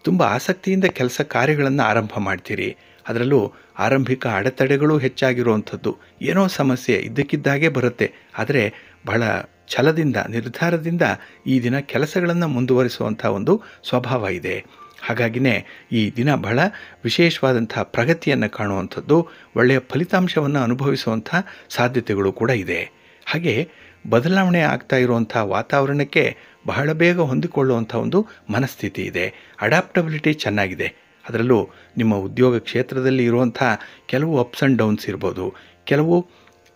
ತುಂಬ ಆಸಕ್ತಿಯಿಂದ ಕೆಲಸ ಕಾರ್ಯಗಳನ್ನು ಆರಂಭ ಮಾಡ್ತೀರಿ ಅದರಲ್ಲೂ ಆರಂಭಿಕ ಅಡೆತಡೆಗಳು ಹೆಚ್ಚಾಗಿರುವಂಥದ್ದು ಏನೋ ಸಮಸ್ಯೆ ಇದ್ದಕ್ಕಿದ್ದಾಗೆ ಬರುತ್ತೆ ಆದರೆ ಬಹಳ ಛಲದಿಂದ ನಿರ್ಧಾರದಿಂದ ಈ ದಿನ ಕೆಲಸಗಳನ್ನು ಮುಂದುವರಿಸುವಂಥ ಒಂದು ಸ್ವಭಾವ ಇದೆ ಹಾಗಾಗಿನೇ ಈ ದಿನ ಬಹಳ ವಿಶೇಷವಾದಂಥ ಪ್ರಗತಿಯನ್ನು ಕಾಣುವಂಥದ್ದು ಒಳ್ಳೆಯ ಫಲಿತಾಂಶವನ್ನು ಅನುಭವಿಸುವಂಥ ಸಾಧ್ಯತೆಗಳು ಕೂಡ ಇದೆ ಹಾಗೆ ಬದಲಾವಣೆ ಆಗ್ತಾ ಇರುವಂಥ ವಾತಾವರಣಕ್ಕೆ ಬಹಳ ಬೇಗ ಹೊಂದಿಕೊಳ್ಳುವಂಥ ಒಂದು ಮನಸ್ಥಿತಿ ಇದೆ ಅಡಾಪ್ಟಬಿಲಿಟಿ ಚೆನ್ನಾಗಿದೆ ಅದರಲ್ಲೂ ನಿಮ್ಮ ಉದ್ಯೋಗ ಕ್ಷೇತ್ರದಲ್ಲಿ ಇರುವಂತಹ ಕೆಲವು ಅಪ್ಸ್ ಆ್ಯಂಡ್ ಡೌನ್ಸ್ ಇರ್ಬೋದು ಕೆಲವು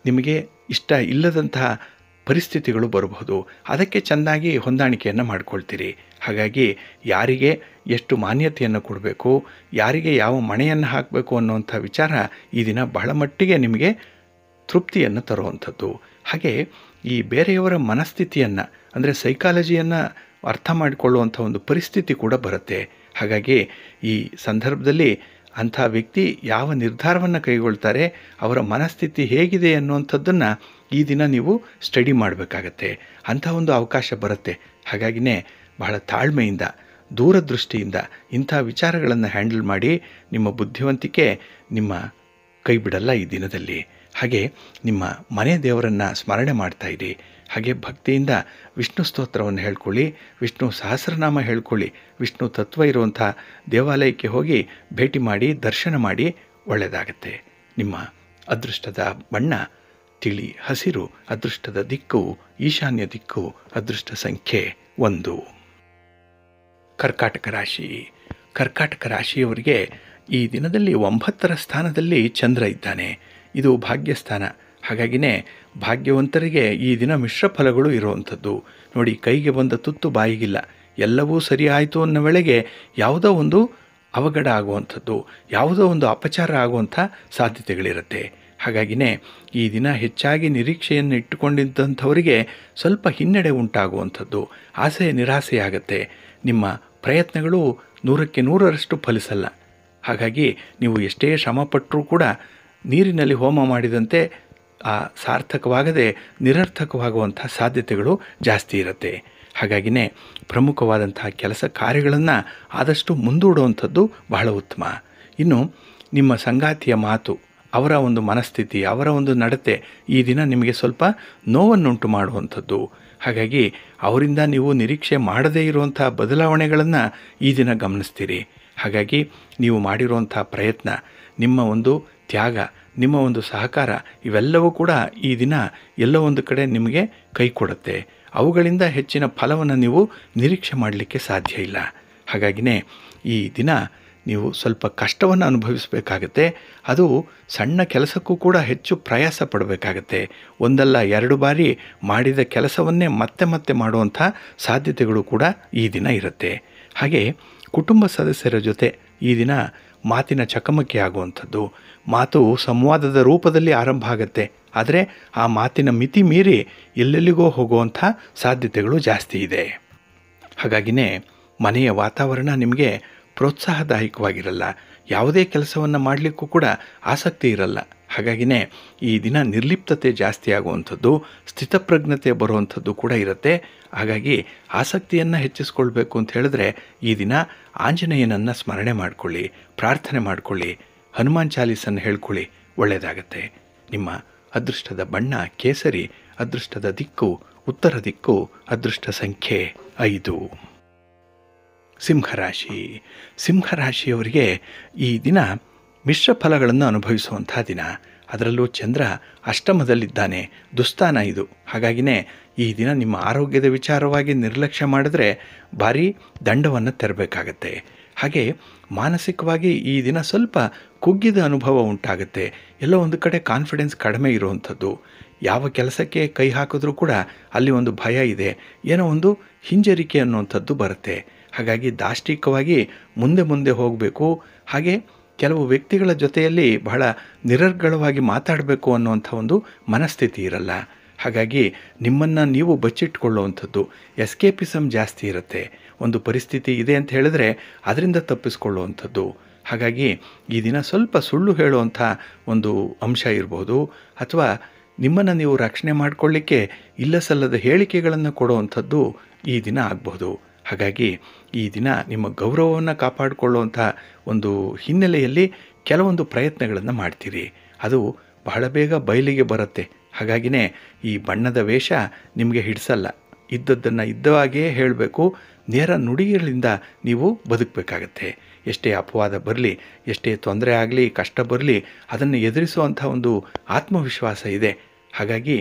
ನಿಮಗೆ ಇಷ್ಟ ಇಲ್ಲದಂತಹ ಪರಿಸ್ಥಿತಿಗಳು ಬರಬಹುದು ಅದಕ್ಕೆ ಚೆನ್ನಾಗಿ ಹೊಂದಾಣಿಕೆಯನ್ನು ಮಾಡಿಕೊಳ್ತೀರಿ ಹಾಗಾಗಿ ಯಾರಿಗೆ ಎಷ್ಟು ಮಾನ್ಯತೆಯನ್ನು ಕೊಡಬೇಕು ಯಾರಿಗೆ ಯಾವ ಮಣೆಯನ್ನು ಹಾಕಬೇಕು ಅನ್ನುವಂಥ ವಿಚಾರ ಈ ದಿನ ಬಹಳ ಮಟ್ಟಿಗೆ ನಿಮಗೆ ತೃಪ್ತಿಯನ್ನು ತರುವಂಥದ್ದು ಹಾಗೆ ಈ ಬೇರೆಯವರ ಮನಸ್ಥಿತಿಯನ್ನು ಅಂದರೆ ಸೈಕಾಲಜಿಯನ್ನು ಅರ್ಥ ಮಾಡಿಕೊಳ್ಳುವಂಥ ಒಂದು ಪರಿಸ್ಥಿತಿ ಕೂಡ ಬರುತ್ತೆ ಹಾಗಾಗಿ ಈ ಸಂದರ್ಭದಲ್ಲಿ ಅಂಥ ವ್ಯಕ್ತಿ ಯಾವ ನಿರ್ಧಾರವನ್ನು ಕೈಗೊಳ್ತಾರೆ ಅವರ ಮನಸ್ಥಿತಿ ಹೇಗಿದೆ ಅನ್ನುವಂಥದ್ದನ್ನು ಈ ದಿನ ನೀವು ಸ್ಟಡಿ ಮಾಡಬೇಕಾಗತ್ತೆ ಅಂಥ ಒಂದು ಅವಕಾಶ ಬರುತ್ತೆ ಹಾಗಾಗಿನೇ ಬಹಳ ತಾಳ್ಮೆಯಿಂದ ದೂರದೃಷ್ಟಿಯಿಂದ ಇಂಥ ವಿಚಾರಗಳನ್ನು ಹ್ಯಾಂಡಲ್ ಮಾಡಿ ನಿಮ್ಮ ಬುದ್ಧಿವಂತಿಕೆ ನಿಮ್ಮ ಕೈ ಬಿಡಲ್ಲ ಈ ದಿನದಲ್ಲಿ ಹಾಗೆ ನಿಮ್ಮ ಮನೆ ದೇವರನ್ನು ಸ್ಮರಣೆ ಇರಿ ಹಾಗೆ ಭಕ್ತಿಯಿಂದ ವಿಷ್ಣು ಸ್ತೋತ್ರವನ್ನು ಹೇಳ್ಕೊಳ್ಳಿ ವಿಷ್ಣು ಸಹಸ್ರನಾಮ ಹೇಳ್ಕೊಳ್ಳಿ ವಿಷ್ಣು ತತ್ವ ಇರುವಂಥ ದೇವಾಲಯಕ್ಕೆ ಹೋಗಿ ಭೇಟಿ ಮಾಡಿ ದರ್ಶನ ಮಾಡಿ ಒಳ್ಳೆಯದಾಗತ್ತೆ ನಿಮ್ಮ ಅದೃಷ್ಟದ ಬಣ್ಣ ತಿಳಿ ಹಸಿರು ಅದೃಷ್ಟದ ದಿಕ್ಕು ಈಶಾನ್ಯ ದಿಕ್ಕು ಅದೃಷ್ಟ ಸಂಖ್ಯೆ ಒಂದು ಕರ್ಕಾಟಕ ರಾಶಿ ಕರ್ಕಾಟಕ ರಾಶಿಯವರಿಗೆ ಈ ದಿನದಲ್ಲಿ ಒಂಬತ್ತರ ಸ್ಥಾನದಲ್ಲಿ ಚಂದ್ರ ಇದ್ದಾನೆ ಇದು ಭಾಗ್ಯಸ್ಥಾನ ಹಾಗಾಗಿನೇ ಭಾಗ್ಯವಂತರಿಗೆ ಈ ದಿನ ಮಿಶ್ರ ಫಲಗಳು ಇರುವಂಥದ್ದು ನೋಡಿ ಕೈಗೆ ಬಂದ ತುತ್ತು ಬಾಯಿಗಿಲ್ಲ ಎಲ್ಲವೂ ಸರಿ ಆಯಿತು ಅನ್ನೋ ವೇಳೆಗೆ ಯಾವುದೋ ಒಂದು ಅವಘಡ ಆಗುವಂಥದ್ದು ಯಾವುದೋ ಒಂದು ಅಪಚಾರ ಆಗುವಂಥ ಸಾಧ್ಯತೆಗಳಿರುತ್ತೆ ಹಾಗಾಗಿನೇ ಈ ದಿನ ಹೆಚ್ಚಾಗಿ ನಿರೀಕ್ಷೆಯನ್ನು ಇಟ್ಟುಕೊಂಡಿದ್ದಂಥವರಿಗೆ ಸ್ವಲ್ಪ ಹಿನ್ನಡೆ ಉಂಟಾಗುವಂಥದ್ದು ಆಸೆ ನಿರಾಸೆಯಾಗತ್ತೆ ನಿಮ್ಮ ಪ್ರಯತ್ನಗಳು ನೂರಕ್ಕೆ ನೂರರಷ್ಟು ಫಲಿಸಲ್ಲ ಹಾಗಾಗಿ ನೀವು ಎಷ್ಟೇ ಶ್ರಮಪಟ್ಟರೂ ಕೂಡ ನೀರಿನಲ್ಲಿ ಹೋಮ ಮಾಡಿದಂತೆ ಆ ಸಾರ್ಥಕವಾಗದೆ ನಿರರ್ಥಕವಾಗುವಂಥ ಸಾಧ್ಯತೆಗಳು ಜಾಸ್ತಿ ಇರುತ್ತೆ ಹಾಗಾಗಿನೇ ಪ್ರಮುಖವಾದಂತಹ ಕೆಲಸ ಕಾರ್ಯಗಳನ್ನು ಆದಷ್ಟು ಮುಂದೂಡುವಂಥದ್ದು ಬಹಳ ಉತ್ತಮ ಇನ್ನು ನಿಮ್ಮ ಸಂಗಾತಿಯ ಮಾತು ಅವರ ಒಂದು ಮನಸ್ಥಿತಿ ಅವರ ಒಂದು ನಡತೆ ಈ ದಿನ ನಿಮಗೆ ಸ್ವಲ್ಪ ನೋವನ್ನುಂಟು ಮಾಡುವಂಥದ್ದು ಹಾಗಾಗಿ ಅವರಿಂದ ನೀವು ನಿರೀಕ್ಷೆ ಮಾಡದೇ ಇರುವಂಥ ಬದಲಾವಣೆಗಳನ್ನು ಈ ದಿನ ಗಮನಿಸ್ತೀರಿ ಹಾಗಾಗಿ ನೀವು ಮಾಡಿರುವಂಥ ಪ್ರಯತ್ನ ನಿಮ್ಮ ಒಂದು ತ್ಯಾಗ ನಿಮ್ಮ ಒಂದು ಸಹಕಾರ ಇವೆಲ್ಲವೂ ಕೂಡ ಈ ದಿನ ಎಲ್ಲ ಒಂದು ಕಡೆ ನಿಮಗೆ ಕೈ ಕೊಡುತ್ತೆ ಅವುಗಳಿಂದ ಹೆಚ್ಚಿನ ಫಲವನ್ನು ನೀವು ನಿರೀಕ್ಷೆ ಮಾಡಲಿಕ್ಕೆ ಸಾಧ್ಯ ಇಲ್ಲ ಹಾಗಾಗಿನೇ ಈ ದಿನ ನೀವು ಸ್ವಲ್ಪ ಕಷ್ಟವನ್ನು ಅನುಭವಿಸಬೇಕಾಗತ್ತೆ ಅದು ಸಣ್ಣ ಕೆಲಸಕ್ಕೂ ಕೂಡ ಹೆಚ್ಚು ಪ್ರಯಾಸ ಪಡಬೇಕಾಗತ್ತೆ ಒಂದಲ್ಲ ಎರಡು ಬಾರಿ ಮಾಡಿದ ಕೆಲಸವನ್ನೇ ಮತ್ತೆ ಮತ್ತೆ ಮಾಡುವಂಥ ಸಾಧ್ಯತೆಗಳು ಕೂಡ ಈ ದಿನ ಇರುತ್ತೆ ಹಾಗೆ ಕುಟುಂಬ ಸದಸ್ಯರ ಜೊತೆ ಈ ದಿನ ಮಾತಿನ ಚಕಮಕಿ ಆಗುವಂಥದ್ದು ಮಾತು ಸಂವಾದದ ರೂಪದಲ್ಲಿ ಆರಂಭ ಆಗುತ್ತೆ ಆದರೆ ಆ ಮಾತಿನ ಮಿತಿ ಮೀರಿ ಎಲ್ಲೆಲ್ಲಿಗೋ ಹೋಗುವಂಥ ಸಾಧ್ಯತೆಗಳು ಜಾಸ್ತಿ ಇದೆ ಹಾಗಾಗಿನೇ ಮನೆಯ ವಾತಾವರಣ ನಿಮಗೆ ಪ್ರೋತ್ಸಾಹದಾಯಕವಾಗಿರಲ್ಲ ಯಾವುದೇ ಕೆಲಸವನ್ನು ಮಾಡಲಿಕ್ಕೂ ಕೂಡ ಆಸಕ್ತಿ ಇರಲ್ಲ ಹಾಗಾಗಿನೇ ಈ ದಿನ ನಿರ್ಲಿಪ್ತತೆ ಜಾಸ್ತಿ ಆಗುವಂಥದ್ದು ಸ್ಥಿತಪ್ರಜ್ಞತೆ ಬರುವಂಥದ್ದು ಕೂಡ ಇರುತ್ತೆ ಹಾಗಾಗಿ ಆಸಕ್ತಿಯನ್ನು ಹೆಚ್ಚಿಸ್ಕೊಳ್ಬೇಕು ಅಂತ ಹೇಳಿದ್ರೆ ಈ ದಿನ ಆಂಜನೇಯನನ್ನು ಸ್ಮರಣೆ ಮಾಡಿಕೊಳ್ಳಿ ಪ್ರಾರ್ಥನೆ ಮಾಡಿಕೊಳ್ಳಿ ಹನುಮಾನ್ ಚಾಲೀಸನ್ನು ಹೇಳ್ಕೊಳ್ಳಿ ಒಳ್ಳೆಯದಾಗತ್ತೆ ನಿಮ್ಮ ಅದೃಷ್ಟದ ಬಣ್ಣ ಕೇಸರಿ ಅದೃಷ್ಟದ ದಿಕ್ಕು ಉತ್ತರ ದಿಕ್ಕು ಅದೃಷ್ಟ ಸಂಖ್ಯೆ ಐದು ಸಿಂಹರಾಶಿ ಸಿಂಹರಾಶಿಯವರಿಗೆ ಈ ದಿನ ಮಿಶ್ರ ಫಲಗಳನ್ನು ಅನುಭವಿಸುವಂಥ ದಿನ ಅದರಲ್ಲೂ ಚಂದ್ರ ಅಷ್ಟಮದಲ್ಲಿದ್ದಾನೆ ದುಸ್ತಾನ ಇದು ಹಾಗಾಗಿನೇ ಈ ದಿನ ನಿಮ್ಮ ಆರೋಗ್ಯದ ವಿಚಾರವಾಗಿ ನಿರ್ಲಕ್ಷ್ಯ ಮಾಡಿದ್ರೆ ಭಾರೀ ದಂಡವನ್ನು ತೆರಬೇಕಾಗತ್ತೆ ಹಾಗೆ ಮಾನಸಿಕವಾಗಿ ಈ ದಿನ ಸ್ವಲ್ಪ ಕುಗ್ಗಿದ ಅನುಭವ ಉಂಟಾಗುತ್ತೆ ಎಲ್ಲೋ ಒಂದು ಕಡೆ ಕಾನ್ಫಿಡೆನ್ಸ್ ಕಡಿಮೆ ಇರುವಂಥದ್ದು ಯಾವ ಕೆಲಸಕ್ಕೆ ಕೈ ಹಾಕಿದ್ರೂ ಕೂಡ ಅಲ್ಲಿ ಒಂದು ಭಯ ಇದೆ ಏನೋ ಒಂದು ಹಿಂಜರಿಕೆ ಅನ್ನುವಂಥದ್ದು ಬರುತ್ತೆ ಹಾಗಾಗಿ ದಾಷ್ಟಿಕವಾಗಿ ಮುಂದೆ ಮುಂದೆ ಹೋಗಬೇಕು ಹಾಗೆ ಕೆಲವು ವ್ಯಕ್ತಿಗಳ ಜೊತೆಯಲ್ಲಿ ಬಹಳ ನಿರರ್ಗಳವಾಗಿ ಮಾತಾಡಬೇಕು ಅನ್ನುವಂಥ ಒಂದು ಮನಸ್ಥಿತಿ ಇರಲ್ಲ ಹಾಗಾಗಿ ನಿಮ್ಮನ್ನು ನೀವು ಬಚ್ಚಿಟ್ಕೊಳ್ಳುವಂಥದ್ದು ಎಸ್ಕೇಪಿಸಮ್ ಜಾಸ್ತಿ ಇರುತ್ತೆ ಒಂದು ಪರಿಸ್ಥಿತಿ ಇದೆ ಅಂತ ಹೇಳಿದ್ರೆ ಅದರಿಂದ ತಪ್ಪಿಸ್ಕೊಳ್ಳುವಂಥದ್ದು ಹಾಗಾಗಿ ಈ ದಿನ ಸ್ವಲ್ಪ ಸುಳ್ಳು ಹೇಳುವಂಥ ಒಂದು ಅಂಶ ಇರಬಹುದು ಅಥವಾ ನಿಮ್ಮನ್ನು ನೀವು ರಕ್ಷಣೆ ಮಾಡಿಕೊಳ್ಳಿಕ್ಕೆ ಇಲ್ಲಸಲ್ಲದ ಹೇಳಿಕೆಗಳನ್ನು ಕೊಡುವಂಥದ್ದು ಈ ದಿನ ಆಗಬಹುದು ಹಾಗಾಗಿ ಈ ದಿನ ನಿಮ್ಮ ಗೌರವವನ್ನು ಕಾಪಾಡಿಕೊಳ್ಳುವಂಥ ಒಂದು ಹಿನ್ನೆಲೆಯಲ್ಲಿ ಕೆಲವೊಂದು ಪ್ರಯತ್ನಗಳನ್ನು ಮಾಡ್ತೀರಿ ಅದು ಬಹಳ ಬೇಗ ಬಯಲಿಗೆ ಬರುತ್ತೆ ಹಾಗಾಗಿನೇ ಈ ಬಣ್ಣದ ವೇಷ ನಿಮಗೆ ಹಿಡಿಸಲ್ಲ ಇದ್ದದ್ದನ್ನು ಇದ್ದವಾಗೇ ಹೇಳಬೇಕು ನೇರ ನುಡಿಗಳಿಂದ ನೀವು ಬದುಕಬೇಕಾಗತ್ತೆ ಎಷ್ಟೇ ಅಪವಾದ ಬರಲಿ ಎಷ್ಟೇ ತೊಂದರೆ ಆಗಲಿ ಕಷ್ಟ ಬರಲಿ ಅದನ್ನು ಎದುರಿಸುವಂಥ ಒಂದು ಆತ್ಮವಿಶ್ವಾಸ ಇದೆ ಹಾಗಾಗಿ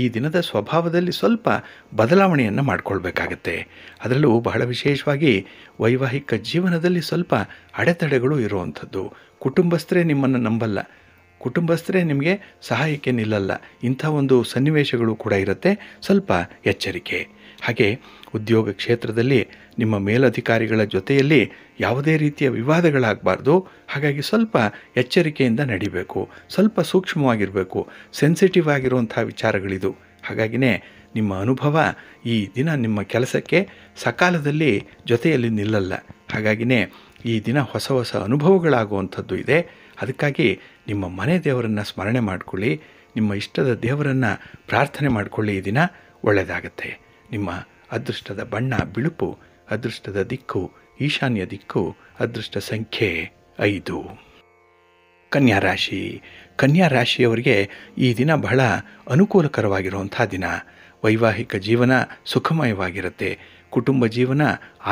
ಈ ದಿನದ ಸ್ವಭಾವದಲ್ಲಿ ಸ್ವಲ್ಪ ಬದಲಾವಣೆಯನ್ನು ಮಾಡಿಕೊಳ್ಬೇಕಾಗತ್ತೆ ಅದರಲ್ಲೂ ಬಹಳ ವಿಶೇಷವಾಗಿ ವೈವಾಹಿಕ ಜೀವನದಲ್ಲಿ ಸ್ವಲ್ಪ ಅಡೆತಡೆಗಳು ಇರುವಂಥದ್ದು ಕುಟುಂಬಸ್ಥರೇ ನಿಮ್ಮನ್ನು ನಂಬಲ್ಲ ಕುಟುಂಬಸ್ಥರೇ ನಿಮಗೆ ಸಹಾಯಕ್ಕೆ ನಿಲ್ಲಲ್ಲ ಇಂಥ ಒಂದು ಸನ್ನಿವೇಶಗಳು ಕೂಡ ಇರುತ್ತೆ ಸ್ವಲ್ಪ ಎಚ್ಚರಿಕೆ ಹಾಗೆ ಉದ್ಯೋಗ ಕ್ಷೇತ್ರದಲ್ಲಿ ನಿಮ್ಮ ಮೇಲಧಿಕಾರಿಗಳ ಜೊತೆಯಲ್ಲಿ ಯಾವುದೇ ರೀತಿಯ ವಿವಾದಗಳಾಗಬಾರ್ದು ಹಾಗಾಗಿ ಸ್ವಲ್ಪ ಎಚ್ಚರಿಕೆಯಿಂದ ನಡಿಬೇಕು ಸ್ವಲ್ಪ ಸೂಕ್ಷ್ಮವಾಗಿರಬೇಕು ಸೆನ್ಸಿಟಿವ್ ಆಗಿರುವಂಥ ವಿಚಾರಗಳಿದು ಹಾಗಾಗಿನೇ ನಿಮ್ಮ ಅನುಭವ ಈ ದಿನ ನಿಮ್ಮ ಕೆಲಸಕ್ಕೆ ಸಕಾಲದಲ್ಲಿ ಜೊತೆಯಲ್ಲಿ ನಿಲ್ಲಲ್ಲ ಹಾಗಾಗಿನೇ ಈ ದಿನ ಹೊಸ ಹೊಸ ಅನುಭವಗಳಾಗುವಂಥದ್ದು ಇದೆ ಅದಕ್ಕಾಗಿ ನಿಮ್ಮ ಮನೆ ದೇವರನ್ನು ಸ್ಮರಣೆ ಮಾಡಿಕೊಳ್ಳಿ ನಿಮ್ಮ ಇಷ್ಟದ ದೇವರನ್ನು ಪ್ರಾರ್ಥನೆ ಮಾಡಿಕೊಳ್ಳಿ ಈ ದಿನ ಒಳ್ಳೆಯದಾಗತ್ತೆ ನಿಮ್ಮ ಅದೃಷ್ಟದ ಬಣ್ಣ ಬಿಳುಪು ಅದೃಷ್ಟದ ದಿಕ್ಕು ಈಶಾನ್ಯ ದಿಕ್ಕು ಅದೃಷ್ಟ ಸಂಖ್ಯೆ ಐದು ಕನ್ಯಾ ರಾಶಿ ಕನ್ಯಾ ರಾಶಿಯವರಿಗೆ ಈ ದಿನ ಬಹಳ ಅನುಕೂಲಕರವಾಗಿರುವಂಥ ದಿನ ವೈವಾಹಿಕ ಜೀವನ ಸುಖಮಯವಾಗಿರುತ್ತೆ ಕುಟುಂಬ ಜೀವನ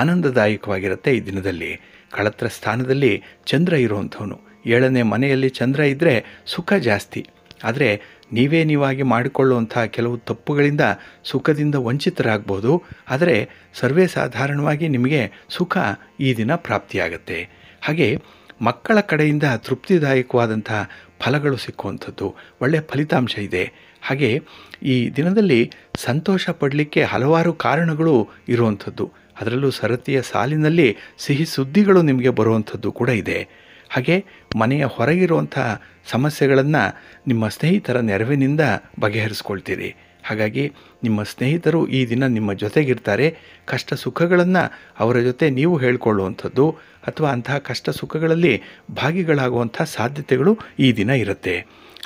ಆನಂದದಾಯಕವಾಗಿರುತ್ತೆ ಈ ದಿನದಲ್ಲಿ ಕಳತ್ರ ಸ್ಥಾನದಲ್ಲಿ ಚಂದ್ರ ಇರುವಂಥವನು ಏಳನೇ ಮನೆಯಲ್ಲಿ ಚಂದ್ರ ಇದ್ದರೆ ಸುಖ ಜಾಸ್ತಿ ಆದರೆ ನೀವೇ ನೀವಾಗಿ ಮಾಡಿಕೊಳ್ಳುವಂಥ ಕೆಲವು ತಪ್ಪುಗಳಿಂದ ಸುಖದಿಂದ ವಂಚಿತರಾಗ್ಬೋದು ಆದರೆ ಸರ್ವೇ ಸಾಧಾರಣವಾಗಿ ನಿಮಗೆ ಸುಖ ಈ ದಿನ ಪ್ರಾಪ್ತಿಯಾಗತ್ತೆ ಹಾಗೆ ಮಕ್ಕಳ ಕಡೆಯಿಂದ ತೃಪ್ತಿದಾಯಕವಾದಂತಹ ಫಲಗಳು ಸಿಕ್ಕುವಂಥದ್ದು ಒಳ್ಳೆಯ ಫಲಿತಾಂಶ ಇದೆ ಹಾಗೆ ಈ ದಿನದಲ್ಲಿ ಸಂತೋಷ ಪಡಲಿಕ್ಕೆ ಹಲವಾರು ಕಾರಣಗಳು ಇರುವಂಥದ್ದು ಅದರಲ್ಲೂ ಸರತಿಯ ಸಾಲಿನಲ್ಲಿ ಸಿಹಿ ಸುದ್ದಿಗಳು ನಿಮಗೆ ಬರುವಂಥದ್ದು ಕೂಡ ಇದೆ ಹಾಗೆ ಮನೆಯ ಹೊರಗಿರುವಂಥ ಸಮಸ್ಯೆಗಳನ್ನು ನಿಮ್ಮ ಸ್ನೇಹಿತರ ನೆರವಿನಿಂದ ಬಗೆಹರಿಸ್ಕೊಳ್ತೀರಿ ಹಾಗಾಗಿ ನಿಮ್ಮ ಸ್ನೇಹಿತರು ಈ ದಿನ ನಿಮ್ಮ ಜೊತೆಗಿರ್ತಾರೆ ಕಷ್ಟ ಸುಖಗಳನ್ನು ಅವರ ಜೊತೆ ನೀವು ಹೇಳಿಕೊಳ್ಳುವಂಥದ್ದು ಅಥವಾ ಅಂತಹ ಕಷ್ಟ ಸುಖಗಳಲ್ಲಿ ಭಾಗಿಗಳಾಗುವಂಥ ಸಾಧ್ಯತೆಗಳು ಈ ದಿನ ಇರುತ್ತೆ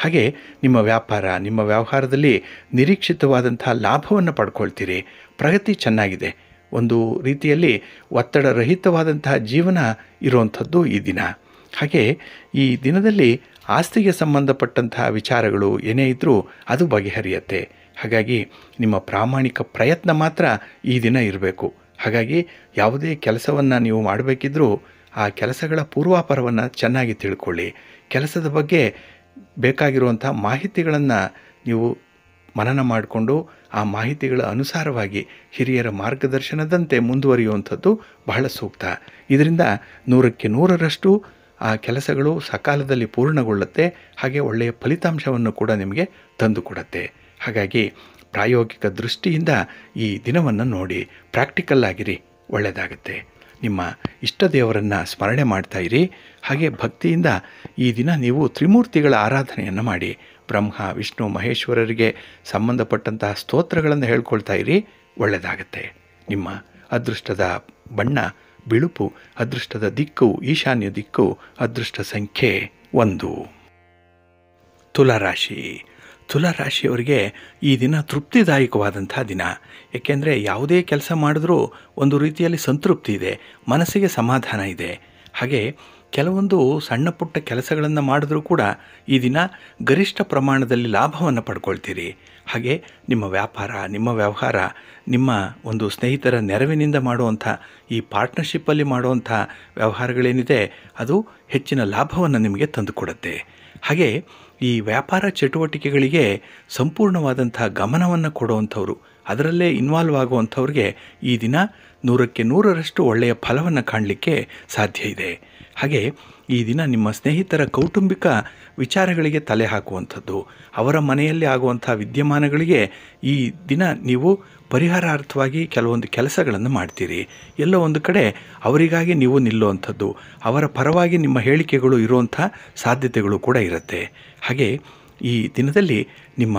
ಹಾಗೆ ನಿಮ್ಮ ವ್ಯಾಪಾರ ನಿಮ್ಮ ವ್ಯವಹಾರದಲ್ಲಿ ನಿರೀಕ್ಷಿತವಾದಂತಹ ಲಾಭವನ್ನು ಪಡ್ಕೊಳ್ತೀರಿ ಪ್ರಗತಿ ಚೆನ್ನಾಗಿದೆ ಒಂದು ರೀತಿಯಲ್ಲಿ ಒತ್ತಡರಹಿತವಾದಂತಹ ಜೀವನ ಇರುವಂಥದ್ದು ಈ ದಿನ ಹಾಗೆ ಈ ದಿನದಲ್ಲಿ ಆಸ್ತಿಗೆ ಸಂಬಂಧಪಟ್ಟಂತಹ ವಿಚಾರಗಳು ಏನೇ ಇದ್ದರೂ ಅದು ಬಗೆಹರಿಯತ್ತೆ ಹಾಗಾಗಿ ನಿಮ್ಮ ಪ್ರಾಮಾಣಿಕ ಪ್ರಯತ್ನ ಮಾತ್ರ ಈ ದಿನ ಇರಬೇಕು ಹಾಗಾಗಿ ಯಾವುದೇ ಕೆಲಸವನ್ನು ನೀವು ಮಾಡಬೇಕಿದ್ರೂ ಆ ಕೆಲಸಗಳ ಪೂರ್ವಾಪರವನ್ನು ಚೆನ್ನಾಗಿ ತಿಳ್ಕೊಳ್ಳಿ ಕೆಲಸದ ಬಗ್ಗೆ ಬೇಕಾಗಿರುವಂಥ ಮಾಹಿತಿಗಳನ್ನು ನೀವು ಮನನ ಮಾಡಿಕೊಂಡು ಆ ಮಾಹಿತಿಗಳ ಅನುಸಾರವಾಗಿ ಹಿರಿಯರ ಮಾರ್ಗದರ್ಶನದಂತೆ ಮುಂದುವರಿಯುವಂಥದ್ದು ಬಹಳ ಸೂಕ್ತ ಇದರಿಂದ ನೂರಕ್ಕೆ ನೂರರಷ್ಟು ಆ ಕೆಲಸಗಳು ಸಕಾಲದಲ್ಲಿ ಪೂರ್ಣಗೊಳ್ಳುತ್ತೆ ಹಾಗೆ ಒಳ್ಳೆಯ ಫಲಿತಾಂಶವನ್ನು ಕೂಡ ನಿಮಗೆ ತಂದು ಕೊಡುತ್ತೆ ಹಾಗಾಗಿ ಪ್ರಾಯೋಗಿಕ ದೃಷ್ಟಿಯಿಂದ ಈ ದಿನವನ್ನು ನೋಡಿ ಪ್ರಾಕ್ಟಿಕಲ್ ಆಗಿರಿ ಒಳ್ಳೆಯದಾಗುತ್ತೆ ನಿಮ್ಮ ಇಷ್ಟ ದೇವರನ್ನು ಸ್ಮರಣೆ ಇರಿ ಹಾಗೆ ಭಕ್ತಿಯಿಂದ ಈ ದಿನ ನೀವು ತ್ರಿಮೂರ್ತಿಗಳ ಆರಾಧನೆಯನ್ನು ಮಾಡಿ ಬ್ರಹ್ಮ ವಿಷ್ಣು ಮಹೇಶ್ವರರಿಗೆ ಸಂಬಂಧಪಟ್ಟಂತಹ ಸ್ತೋತ್ರಗಳನ್ನು ಹೇಳ್ಕೊಳ್ತಾ ಇರಿ ಒಳ್ಳೆಯದಾಗತ್ತೆ ನಿಮ್ಮ ಅದೃಷ್ಟದ ಬಣ್ಣ ಬಿಳುಪು ಅದೃಷ್ಟದ ದಿಕ್ಕು ಈಶಾನ್ಯ ದಿಕ್ಕು ಅದೃಷ್ಟ ಸಂಖ್ಯೆ ಒಂದು ತುಲಾರಾಶಿ ತುಲಾರಾಶಿಯವರಿಗೆ ಈ ದಿನ ತೃಪ್ತಿದಾಯಕವಾದಂಥ ದಿನ ಏಕೆಂದರೆ ಯಾವುದೇ ಕೆಲಸ ಮಾಡಿದ್ರೂ ಒಂದು ರೀತಿಯಲ್ಲಿ ಸಂತೃಪ್ತಿ ಇದೆ ಮನಸ್ಸಿಗೆ ಸಮಾಧಾನ ಇದೆ ಹಾಗೆ ಕೆಲವೊಂದು ಸಣ್ಣ ಪುಟ್ಟ ಕೆಲಸಗಳನ್ನು ಮಾಡಿದ್ರೂ ಕೂಡ ಈ ದಿನ ಗರಿಷ್ಠ ಪ್ರಮಾಣದಲ್ಲಿ ಲಾಭವನ್ನು ಪಡ್ಕೊಳ್ತೀರಿ ಹಾಗೆ ನಿಮ್ಮ ವ್ಯಾಪಾರ ನಿಮ್ಮ ವ್ಯವಹಾರ ನಿಮ್ಮ ಒಂದು ಸ್ನೇಹಿತರ ನೆರವಿನಿಂದ ಮಾಡುವಂಥ ಈ ಪಾರ್ಟ್ನರ್ಶಿಪ್ಪಲ್ಲಿ ಮಾಡುವಂಥ ವ್ಯವಹಾರಗಳೇನಿದೆ ಅದು ಹೆಚ್ಚಿನ ಲಾಭವನ್ನು ನಿಮಗೆ ತಂದುಕೊಡುತ್ತೆ ಹಾಗೆ ಈ ವ್ಯಾಪಾರ ಚಟುವಟಿಕೆಗಳಿಗೆ ಸಂಪೂರ್ಣವಾದಂಥ ಗಮನವನ್ನು ಕೊಡುವಂಥವ್ರು ಅದರಲ್ಲೇ ಇನ್ವಾಲ್ವ್ ಆಗುವಂಥವ್ರಿಗೆ ಈ ದಿನ ನೂರಕ್ಕೆ ನೂರರಷ್ಟು ಒಳ್ಳೆಯ ಫಲವನ್ನು ಕಾಣಲಿಕ್ಕೆ ಸಾಧ್ಯ ಇದೆ ಹಾಗೆ ಈ ದಿನ ನಿಮ್ಮ ಸ್ನೇಹಿತರ ಕೌಟುಂಬಿಕ ವಿಚಾರಗಳಿಗೆ ತಲೆ ಹಾಕುವಂಥದ್ದು ಅವರ ಮನೆಯಲ್ಲಿ ಆಗುವಂಥ ವಿದ್ಯಮಾನಗಳಿಗೆ ಈ ದಿನ ನೀವು ಪರಿಹಾರಾರ್ಥವಾಗಿ ಕೆಲವೊಂದು ಕೆಲಸಗಳನ್ನು ಮಾಡ್ತೀರಿ ಎಲ್ಲೋ ಒಂದು ಕಡೆ ಅವರಿಗಾಗಿ ನೀವು ನಿಲ್ಲುವಂಥದ್ದು ಅವರ ಪರವಾಗಿ ನಿಮ್ಮ ಹೇಳಿಕೆಗಳು ಇರುವಂಥ ಸಾಧ್ಯತೆಗಳು ಕೂಡ ಇರುತ್ತೆ ಹಾಗೆ ಈ ದಿನದಲ್ಲಿ ನಿಮ್ಮ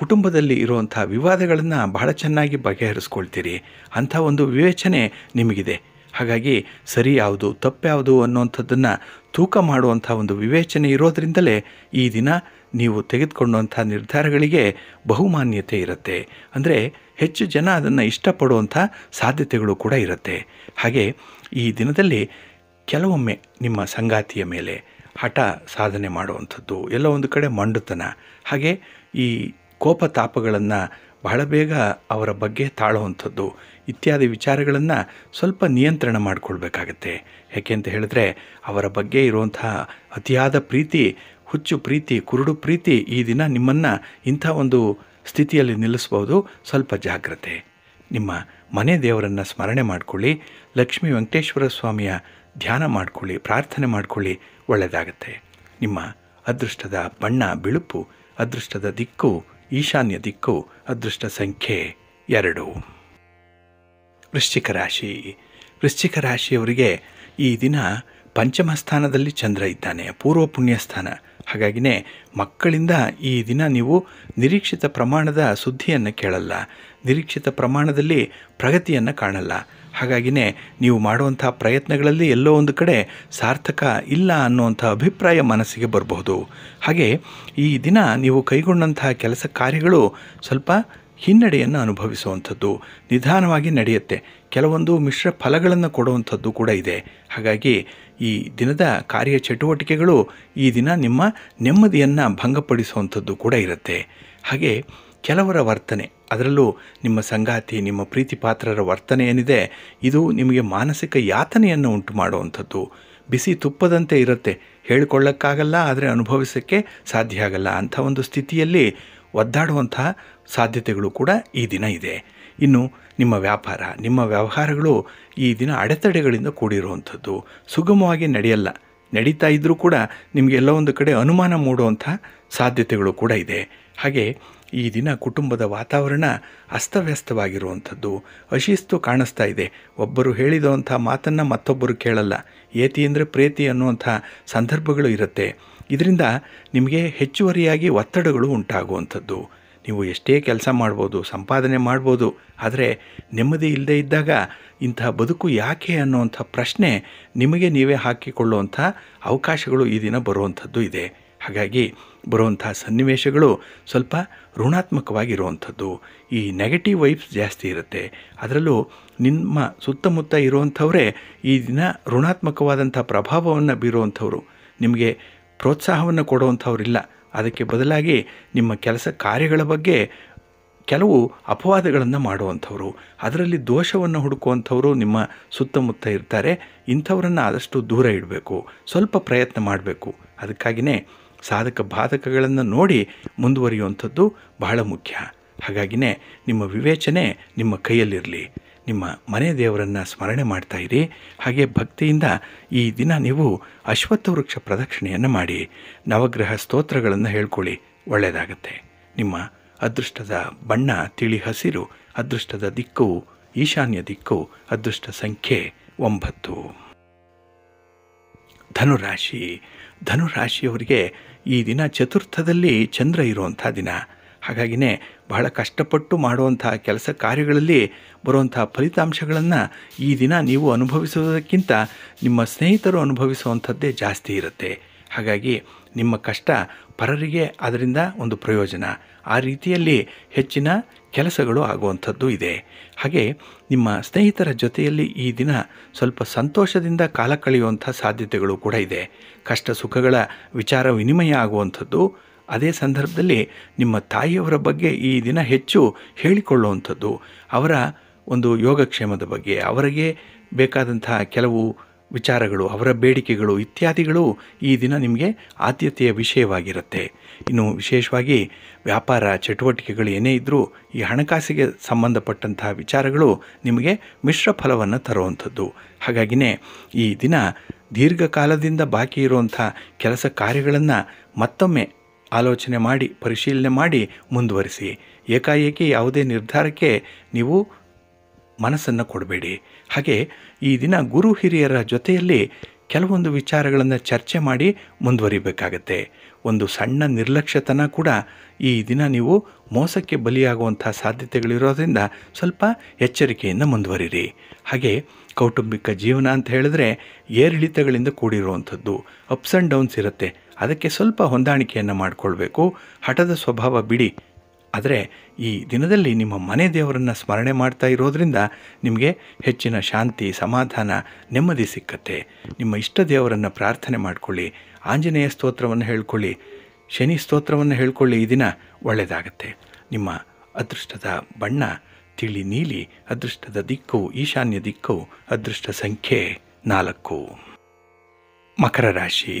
ಕುಟುಂಬದಲ್ಲಿ ಇರುವಂಥ ವಿವಾದಗಳನ್ನು ಬಹಳ ಚೆನ್ನಾಗಿ ಬಗೆಹರಿಸ್ಕೊಳ್ತೀರಿ ಅಂಥ ಒಂದು ವಿವೇಚನೆ ನಿಮಗಿದೆ ಹಾಗಾಗಿ ಸರಿ ಯಾವುದು ತಪ್ಪ್ಯಾವುದು ಅನ್ನುವಂಥದ್ದನ್ನು ತೂಕ ಮಾಡುವಂಥ ಒಂದು ವಿವೇಚನೆ ಇರೋದರಿಂದಲೇ ಈ ದಿನ ನೀವು ತೆಗೆದುಕೊಂಡಂಥ ನಿರ್ಧಾರಗಳಿಗೆ ಬಹುಮಾನ್ಯತೆ ಇರುತ್ತೆ ಅಂದರೆ ಹೆಚ್ಚು ಜನ ಅದನ್ನು ಇಷ್ಟಪಡುವಂಥ ಸಾಧ್ಯತೆಗಳು ಕೂಡ ಇರುತ್ತೆ ಹಾಗೆ ಈ ದಿನದಲ್ಲಿ ಕೆಲವೊಮ್ಮೆ ನಿಮ್ಮ ಸಂಗಾತಿಯ ಮೇಲೆ ಹಠ ಸಾಧನೆ ಮಾಡುವಂಥದ್ದು ಎಲ್ಲ ಒಂದು ಕಡೆ ಮಂಡುತನ ಹಾಗೆ ಈ ಕೋಪ ತಾಪಗಳನ್ನು ಬಹಳ ಬೇಗ ಅವರ ಬಗ್ಗೆ ತಾಳುವಂಥದ್ದು ಇತ್ಯಾದಿ ವಿಚಾರಗಳನ್ನು ಸ್ವಲ್ಪ ನಿಯಂತ್ರಣ ಮಾಡಿಕೊಳ್ಬೇಕಾಗತ್ತೆ ಯಾಕೆ ಅಂತ ಹೇಳಿದ್ರೆ ಅವರ ಬಗ್ಗೆ ಇರುವಂತಹ ಅತಿಯಾದ ಪ್ರೀತಿ ಹುಚ್ಚು ಪ್ರೀತಿ ಕುರುಡು ಪ್ರೀತಿ ಈ ದಿನ ನಿಮ್ಮನ್ನು ಇಂಥ ಒಂದು ಸ್ಥಿತಿಯಲ್ಲಿ ನಿಲ್ಲಿಸ್ಬೋದು ಸ್ವಲ್ಪ ಜಾಗ್ರತೆ ನಿಮ್ಮ ಮನೆ ದೇವರನ್ನು ಸ್ಮರಣೆ ಮಾಡಿಕೊಳ್ಳಿ ಲಕ್ಷ್ಮೀ ವೆಂಕಟೇಶ್ವರ ಸ್ವಾಮಿಯ ಧ್ಯಾನ ಮಾಡಿಕೊಳ್ಳಿ ಪ್ರಾರ್ಥನೆ ಮಾಡಿಕೊಳ್ಳಿ ಒಳ್ಳೆಯದಾಗತ್ತೆ ನಿಮ್ಮ ಅದೃಷ್ಟದ ಬಣ್ಣ ಬಿಳುಪು ಅದೃಷ್ಟದ ದಿಕ್ಕು ಈಶಾನ್ಯ ದಿಕ್ಕು ಅದೃಷ್ಟ ಸಂಖ್ಯೆ ಎರಡು ವೃಶ್ಚಿಕ ರಾಶಿ ವೃಶ್ಚಿಕ ರಾಶಿಯವರಿಗೆ ಈ ದಿನ ಪಂಚಮ ಸ್ಥಾನದಲ್ಲಿ ಚಂದ್ರ ಇದ್ದಾನೆ ಪೂರ್ವ ಪುಣ್ಯ ಸ್ಥಾನ ಹಾಗಾಗಿನೇ ಮಕ್ಕಳಿಂದ ಈ ದಿನ ನೀವು ನಿರೀಕ್ಷಿತ ಪ್ರಮಾಣದ ಸುದ್ದಿಯನ್ನು ಕೇಳಲ್ಲ ನಿರೀಕ್ಷಿತ ಪ್ರಮಾಣದಲ್ಲಿ ಪ್ರಗತಿಯನ್ನು ಕಾಣಲ್ಲ ಹಾಗಾಗಿನೇ ನೀವು ಮಾಡುವಂಥ ಪ್ರಯತ್ನಗಳಲ್ಲಿ ಎಲ್ಲೋ ಒಂದು ಕಡೆ ಸಾರ್ಥಕ ಇಲ್ಲ ಅನ್ನುವಂಥ ಅಭಿಪ್ರಾಯ ಮನಸ್ಸಿಗೆ ಬರಬಹುದು ಹಾಗೆ ಈ ದಿನ ನೀವು ಕೈಗೊಂಡಂತಹ ಕೆಲಸ ಕಾರ್ಯಗಳು ಸ್ವಲ್ಪ ಹಿನ್ನಡೆಯನ್ನು ಅನುಭವಿಸುವಂಥದ್ದು ನಿಧಾನವಾಗಿ ನಡೆಯುತ್ತೆ ಕೆಲವೊಂದು ಮಿಶ್ರ ಫಲಗಳನ್ನು ಕೊಡುವಂಥದ್ದು ಕೂಡ ಇದೆ ಹಾಗಾಗಿ ಈ ದಿನದ ಕಾರ್ಯ ಚಟುವಟಿಕೆಗಳು ಈ ದಿನ ನಿಮ್ಮ ನೆಮ್ಮದಿಯನ್ನು ಭಂಗಪಡಿಸುವಂಥದ್ದು ಕೂಡ ಇರುತ್ತೆ ಹಾಗೆ ಕೆಲವರ ವರ್ತನೆ ಅದರಲ್ಲೂ ನಿಮ್ಮ ಸಂಗಾತಿ ನಿಮ್ಮ ಪ್ರೀತಿ ಪಾತ್ರರ ವರ್ತನೆ ಏನಿದೆ ಇದು ನಿಮಗೆ ಮಾನಸಿಕ ಯಾತನೆಯನ್ನು ಉಂಟು ಮಾಡುವಂಥದ್ದು ಬಿಸಿ ತುಪ್ಪದಂತೆ ಇರುತ್ತೆ ಹೇಳಿಕೊಳ್ಳೋಕ್ಕಾಗಲ್ಲ ಆದರೆ ಅನುಭವಿಸೋಕ್ಕೆ ಸಾಧ್ಯ ಆಗಲ್ಲ ಅಂಥ ಒಂದು ಸ್ಥಿತಿಯಲ್ಲಿ ಒದ್ದಾಡುವಂತಹ ಸಾಧ್ಯತೆಗಳು ಕೂಡ ಈ ದಿನ ಇದೆ ಇನ್ನು ನಿಮ್ಮ ವ್ಯಾಪಾರ ನಿಮ್ಮ ವ್ಯವಹಾರಗಳು ಈ ದಿನ ಅಡೆತಡೆಗಳಿಂದ ಕೂಡಿರುವಂಥದ್ದು ಸುಗಮವಾಗಿ ನಡೆಯಲ್ಲ ನಡೀತಾ ಇದ್ದರೂ ಕೂಡ ನಿಮಗೆಲ್ಲ ಒಂದು ಕಡೆ ಅನುಮಾನ ಮೂಡುವಂಥ ಸಾಧ್ಯತೆಗಳು ಕೂಡ ಇದೆ ಹಾಗೆ ಈ ದಿನ ಕುಟುಂಬದ ವಾತಾವರಣ ಅಸ್ತವ್ಯಸ್ತವಾಗಿರುವಂಥದ್ದು ಅಶಿಸ್ತು ಕಾಣಿಸ್ತಾ ಇದೆ ಒಬ್ಬರು ಹೇಳಿದಂಥ ಮಾತನ್ನು ಮತ್ತೊಬ್ಬರು ಕೇಳಲ್ಲ ಏತಿ ಅಂದರೆ ಪ್ರೇತಿ ಅನ್ನುವಂಥ ಸಂದರ್ಭಗಳು ಇರುತ್ತೆ ಇದರಿಂದ ನಿಮಗೆ ಹೆಚ್ಚುವರಿಯಾಗಿ ಒತ್ತಡಗಳು ಉಂಟಾಗುವಂಥದ್ದು ನೀವು ಎಷ್ಟೇ ಕೆಲಸ ಮಾಡ್ಬೋದು ಸಂಪಾದನೆ ಮಾಡ್ಬೋದು ಆದರೆ ನೆಮ್ಮದಿ ಇಲ್ಲದೆ ಇದ್ದಾಗ ಇಂತಹ ಬದುಕು ಯಾಕೆ ಅನ್ನುವಂಥ ಪ್ರಶ್ನೆ ನಿಮಗೆ ನೀವೇ ಹಾಕಿಕೊಳ್ಳುವಂಥ ಅವಕಾಶಗಳು ಈ ದಿನ ಬರುವಂಥದ್ದು ಇದೆ ಹಾಗಾಗಿ ಬರುವಂಥ ಸನ್ನಿವೇಶಗಳು ಸ್ವಲ್ಪ ಋಣಾತ್ಮಕವಾಗಿರುವಂಥದ್ದು ಈ ನೆಗೆಟಿವ್ ವೈಬ್ಸ್ ಜಾಸ್ತಿ ಇರುತ್ತೆ ಅದರಲ್ಲೂ ನಿಮ್ಮ ಸುತ್ತಮುತ್ತ ಇರುವಂಥವರೇ ಈ ದಿನ ಋಣಾತ್ಮಕವಾದಂಥ ಪ್ರಭಾವವನ್ನು ಬೀರುವಂಥವ್ರು ನಿಮಗೆ ಪ್ರೋತ್ಸಾಹವನ್ನು ಕೊಡುವಂಥವ್ರಿಲ್ಲ ಅದಕ್ಕೆ ಬದಲಾಗಿ ನಿಮ್ಮ ಕೆಲಸ ಕಾರ್ಯಗಳ ಬಗ್ಗೆ ಕೆಲವು ಅಪವಾದಗಳನ್ನು ಮಾಡುವಂಥವ್ರು ಅದರಲ್ಲಿ ದೋಷವನ್ನು ಹುಡುಕುವಂಥವರು ನಿಮ್ಮ ಸುತ್ತಮುತ್ತ ಇರ್ತಾರೆ ಇಂಥವರನ್ನು ಆದಷ್ಟು ದೂರ ಇಡಬೇಕು ಸ್ವಲ್ಪ ಪ್ರಯತ್ನ ಮಾಡಬೇಕು ಅದಕ್ಕಾಗಿಯೇ ಸಾಧಕ ಬಾಧಕಗಳನ್ನು ನೋಡಿ ಮುಂದುವರಿಯುವಂಥದ್ದು ಬಹಳ ಮುಖ್ಯ ಹಾಗಾಗಿನೇ ನಿಮ್ಮ ವಿವೇಚನೆ ನಿಮ್ಮ ಕೈಯಲ್ಲಿರಲಿ ನಿಮ್ಮ ಮನೆ ದೇವರನ್ನು ಸ್ಮರಣೆ ಮಾಡ್ತಾ ಇರಿ ಹಾಗೆ ಭಕ್ತಿಯಿಂದ ಈ ದಿನ ನೀವು ಅಶ್ವತ್ಥ ವೃಕ್ಷ ಪ್ರದಕ್ಷಿಣೆಯನ್ನು ಮಾಡಿ ನವಗ್ರಹ ಸ್ತೋತ್ರಗಳನ್ನು ಹೇಳ್ಕೊಳ್ಳಿ ಒಳ್ಳೆಯದಾಗತ್ತೆ ನಿಮ್ಮ ಅದೃಷ್ಟದ ಬಣ್ಣ ತಿಳಿ ಹಸಿರು ಅದೃಷ್ಟದ ದಿಕ್ಕು ಈಶಾನ್ಯ ದಿಕ್ಕು ಅದೃಷ್ಟ ಸಂಖ್ಯೆ ಒಂಬತ್ತು ಧನುರಾಶಿ ಧನುರಾಶಿಯವರಿಗೆ ಈ ದಿನ ಚತುರ್ಥದಲ್ಲಿ ಚಂದ್ರ ಇರುವಂಥ ದಿನ ಹಾಗಾಗಿನೇ ಬಹಳ ಕಷ್ಟಪಟ್ಟು ಮಾಡುವಂಥ ಕೆಲಸ ಕಾರ್ಯಗಳಲ್ಲಿ ಬರುವಂಥ ಫಲಿತಾಂಶಗಳನ್ನು ಈ ದಿನ ನೀವು ಅನುಭವಿಸುವುದಕ್ಕಿಂತ ನಿಮ್ಮ ಸ್ನೇಹಿತರು ಅನುಭವಿಸುವಂಥದ್ದೇ ಜಾಸ್ತಿ ಇರುತ್ತೆ ಹಾಗಾಗಿ ನಿಮ್ಮ ಕಷ್ಟ ಪರರಿಗೆ ಅದರಿಂದ ಒಂದು ಪ್ರಯೋಜನ ಆ ರೀತಿಯಲ್ಲಿ ಹೆಚ್ಚಿನ ಕೆಲಸಗಳು ಆಗುವಂಥದ್ದು ಇದೆ ಹಾಗೆ ನಿಮ್ಮ ಸ್ನೇಹಿತರ ಜೊತೆಯಲ್ಲಿ ಈ ದಿನ ಸ್ವಲ್ಪ ಸಂತೋಷದಿಂದ ಕಾಲ ಕಳೆಯುವಂಥ ಸಾಧ್ಯತೆಗಳು ಕೂಡ ಇದೆ ಕಷ್ಟ ಸುಖಗಳ ವಿಚಾರ ವಿನಿಮಯ ಆಗುವಂಥದ್ದು ಅದೇ ಸಂದರ್ಭದಲ್ಲಿ ನಿಮ್ಮ ತಾಯಿಯವರ ಬಗ್ಗೆ ಈ ದಿನ ಹೆಚ್ಚು ಹೇಳಿಕೊಳ್ಳುವಂಥದ್ದು ಅವರ ಒಂದು ಯೋಗಕ್ಷೇಮದ ಬಗ್ಗೆ ಅವರಿಗೆ ಬೇಕಾದಂತಹ ಕೆಲವು ವಿಚಾರಗಳು ಅವರ ಬೇಡಿಕೆಗಳು ಇತ್ಯಾದಿಗಳು ಈ ದಿನ ನಿಮಗೆ ಆದ್ಯತೆಯ ವಿಷಯವಾಗಿರುತ್ತೆ ಇನ್ನು ವಿಶೇಷವಾಗಿ ವ್ಯಾಪಾರ ಚಟುವಟಿಕೆಗಳು ಏನೇ ಇದ್ದರೂ ಈ ಹಣಕಾಸಿಗೆ ಸಂಬಂಧಪಟ್ಟಂತಹ ವಿಚಾರಗಳು ನಿಮಗೆ ಮಿಶ್ರ ಫಲವನ್ನು ತರುವಂಥದ್ದು ಹಾಗಾಗಿನೇ ಈ ದಿನ ದೀರ್ಘಕಾಲದಿಂದ ಬಾಕಿ ಇರುವಂಥ ಕೆಲಸ ಕಾರ್ಯಗಳನ್ನು ಮತ್ತೊಮ್ಮೆ ಆಲೋಚನೆ ಮಾಡಿ ಪರಿಶೀಲನೆ ಮಾಡಿ ಮುಂದುವರಿಸಿ ಏಕಾಏಕಿ ಯಾವುದೇ ನಿರ್ಧಾರಕ್ಕೆ ನೀವು ಮನಸ್ಸನ್ನು ಕೊಡಬೇಡಿ ಹಾಗೆ ಈ ದಿನ ಗುರು ಹಿರಿಯರ ಜೊತೆಯಲ್ಲಿ ಕೆಲವೊಂದು ವಿಚಾರಗಳನ್ನು ಚರ್ಚೆ ಮಾಡಿ ಮುಂದುವರಿಬೇಕಾಗತ್ತೆ ಒಂದು ಸಣ್ಣ ನಿರ್ಲಕ್ಷ್ಯತನ ಕೂಡ ಈ ದಿನ ನೀವು ಮೋಸಕ್ಕೆ ಬಲಿಯಾಗುವಂಥ ಸಾಧ್ಯತೆಗಳಿರೋದ್ರಿಂದ ಸ್ವಲ್ಪ ಎಚ್ಚರಿಕೆಯಿಂದ ಮುಂದುವರಿರಿ ಹಾಗೆ ಕೌಟುಂಬಿಕ ಜೀವನ ಅಂತ ಹೇಳಿದ್ರೆ ಏರಿಳಿತಗಳಿಂದ ಕೂಡಿರುವಂಥದ್ದು ಅಪ್ಸ್ ಆ್ಯಂಡ್ ಡೌನ್ಸ್ ಇರುತ್ತೆ ಅದಕ್ಕೆ ಸ್ವಲ್ಪ ಹೊಂದಾಣಿಕೆಯನ್ನು ಮಾಡಿಕೊಳ್ಬೇಕು ಹಠದ ಸ್ವಭಾವ ಬಿಡಿ ಆದರೆ ಈ ದಿನದಲ್ಲಿ ನಿಮ್ಮ ಮನೆ ದೇವರನ್ನು ಸ್ಮರಣೆ ಮಾಡ್ತಾ ಇರೋದರಿಂದ ನಿಮಗೆ ಹೆಚ್ಚಿನ ಶಾಂತಿ ಸಮಾಧಾನ ನೆಮ್ಮದಿ ಸಿಕ್ಕತ್ತೆ ನಿಮ್ಮ ಇಷ್ಟ ದೇವರನ್ನು ಪ್ರಾರ್ಥನೆ ಮಾಡಿಕೊಳ್ಳಿ ಆಂಜನೇಯ ಸ್ತೋತ್ರವನ್ನು ಹೇಳ್ಕೊಳ್ಳಿ ಶನಿ ಸ್ತೋತ್ರವನ್ನು ಹೇಳ್ಕೊಳ್ಳಿ ಈ ದಿನ ಒಳ್ಳೆಯದಾಗತ್ತೆ ನಿಮ್ಮ ಅದೃಷ್ಟದ ಬಣ್ಣ ತಿಳಿ ನೀಲಿ ಅದೃಷ್ಟದ ದಿಕ್ಕು ಈಶಾನ್ಯ ದಿಕ್ಕು ಅದೃಷ್ಟ ಸಂಖ್ಯೆ ನಾಲ್ಕು ಮಕರ ರಾಶಿ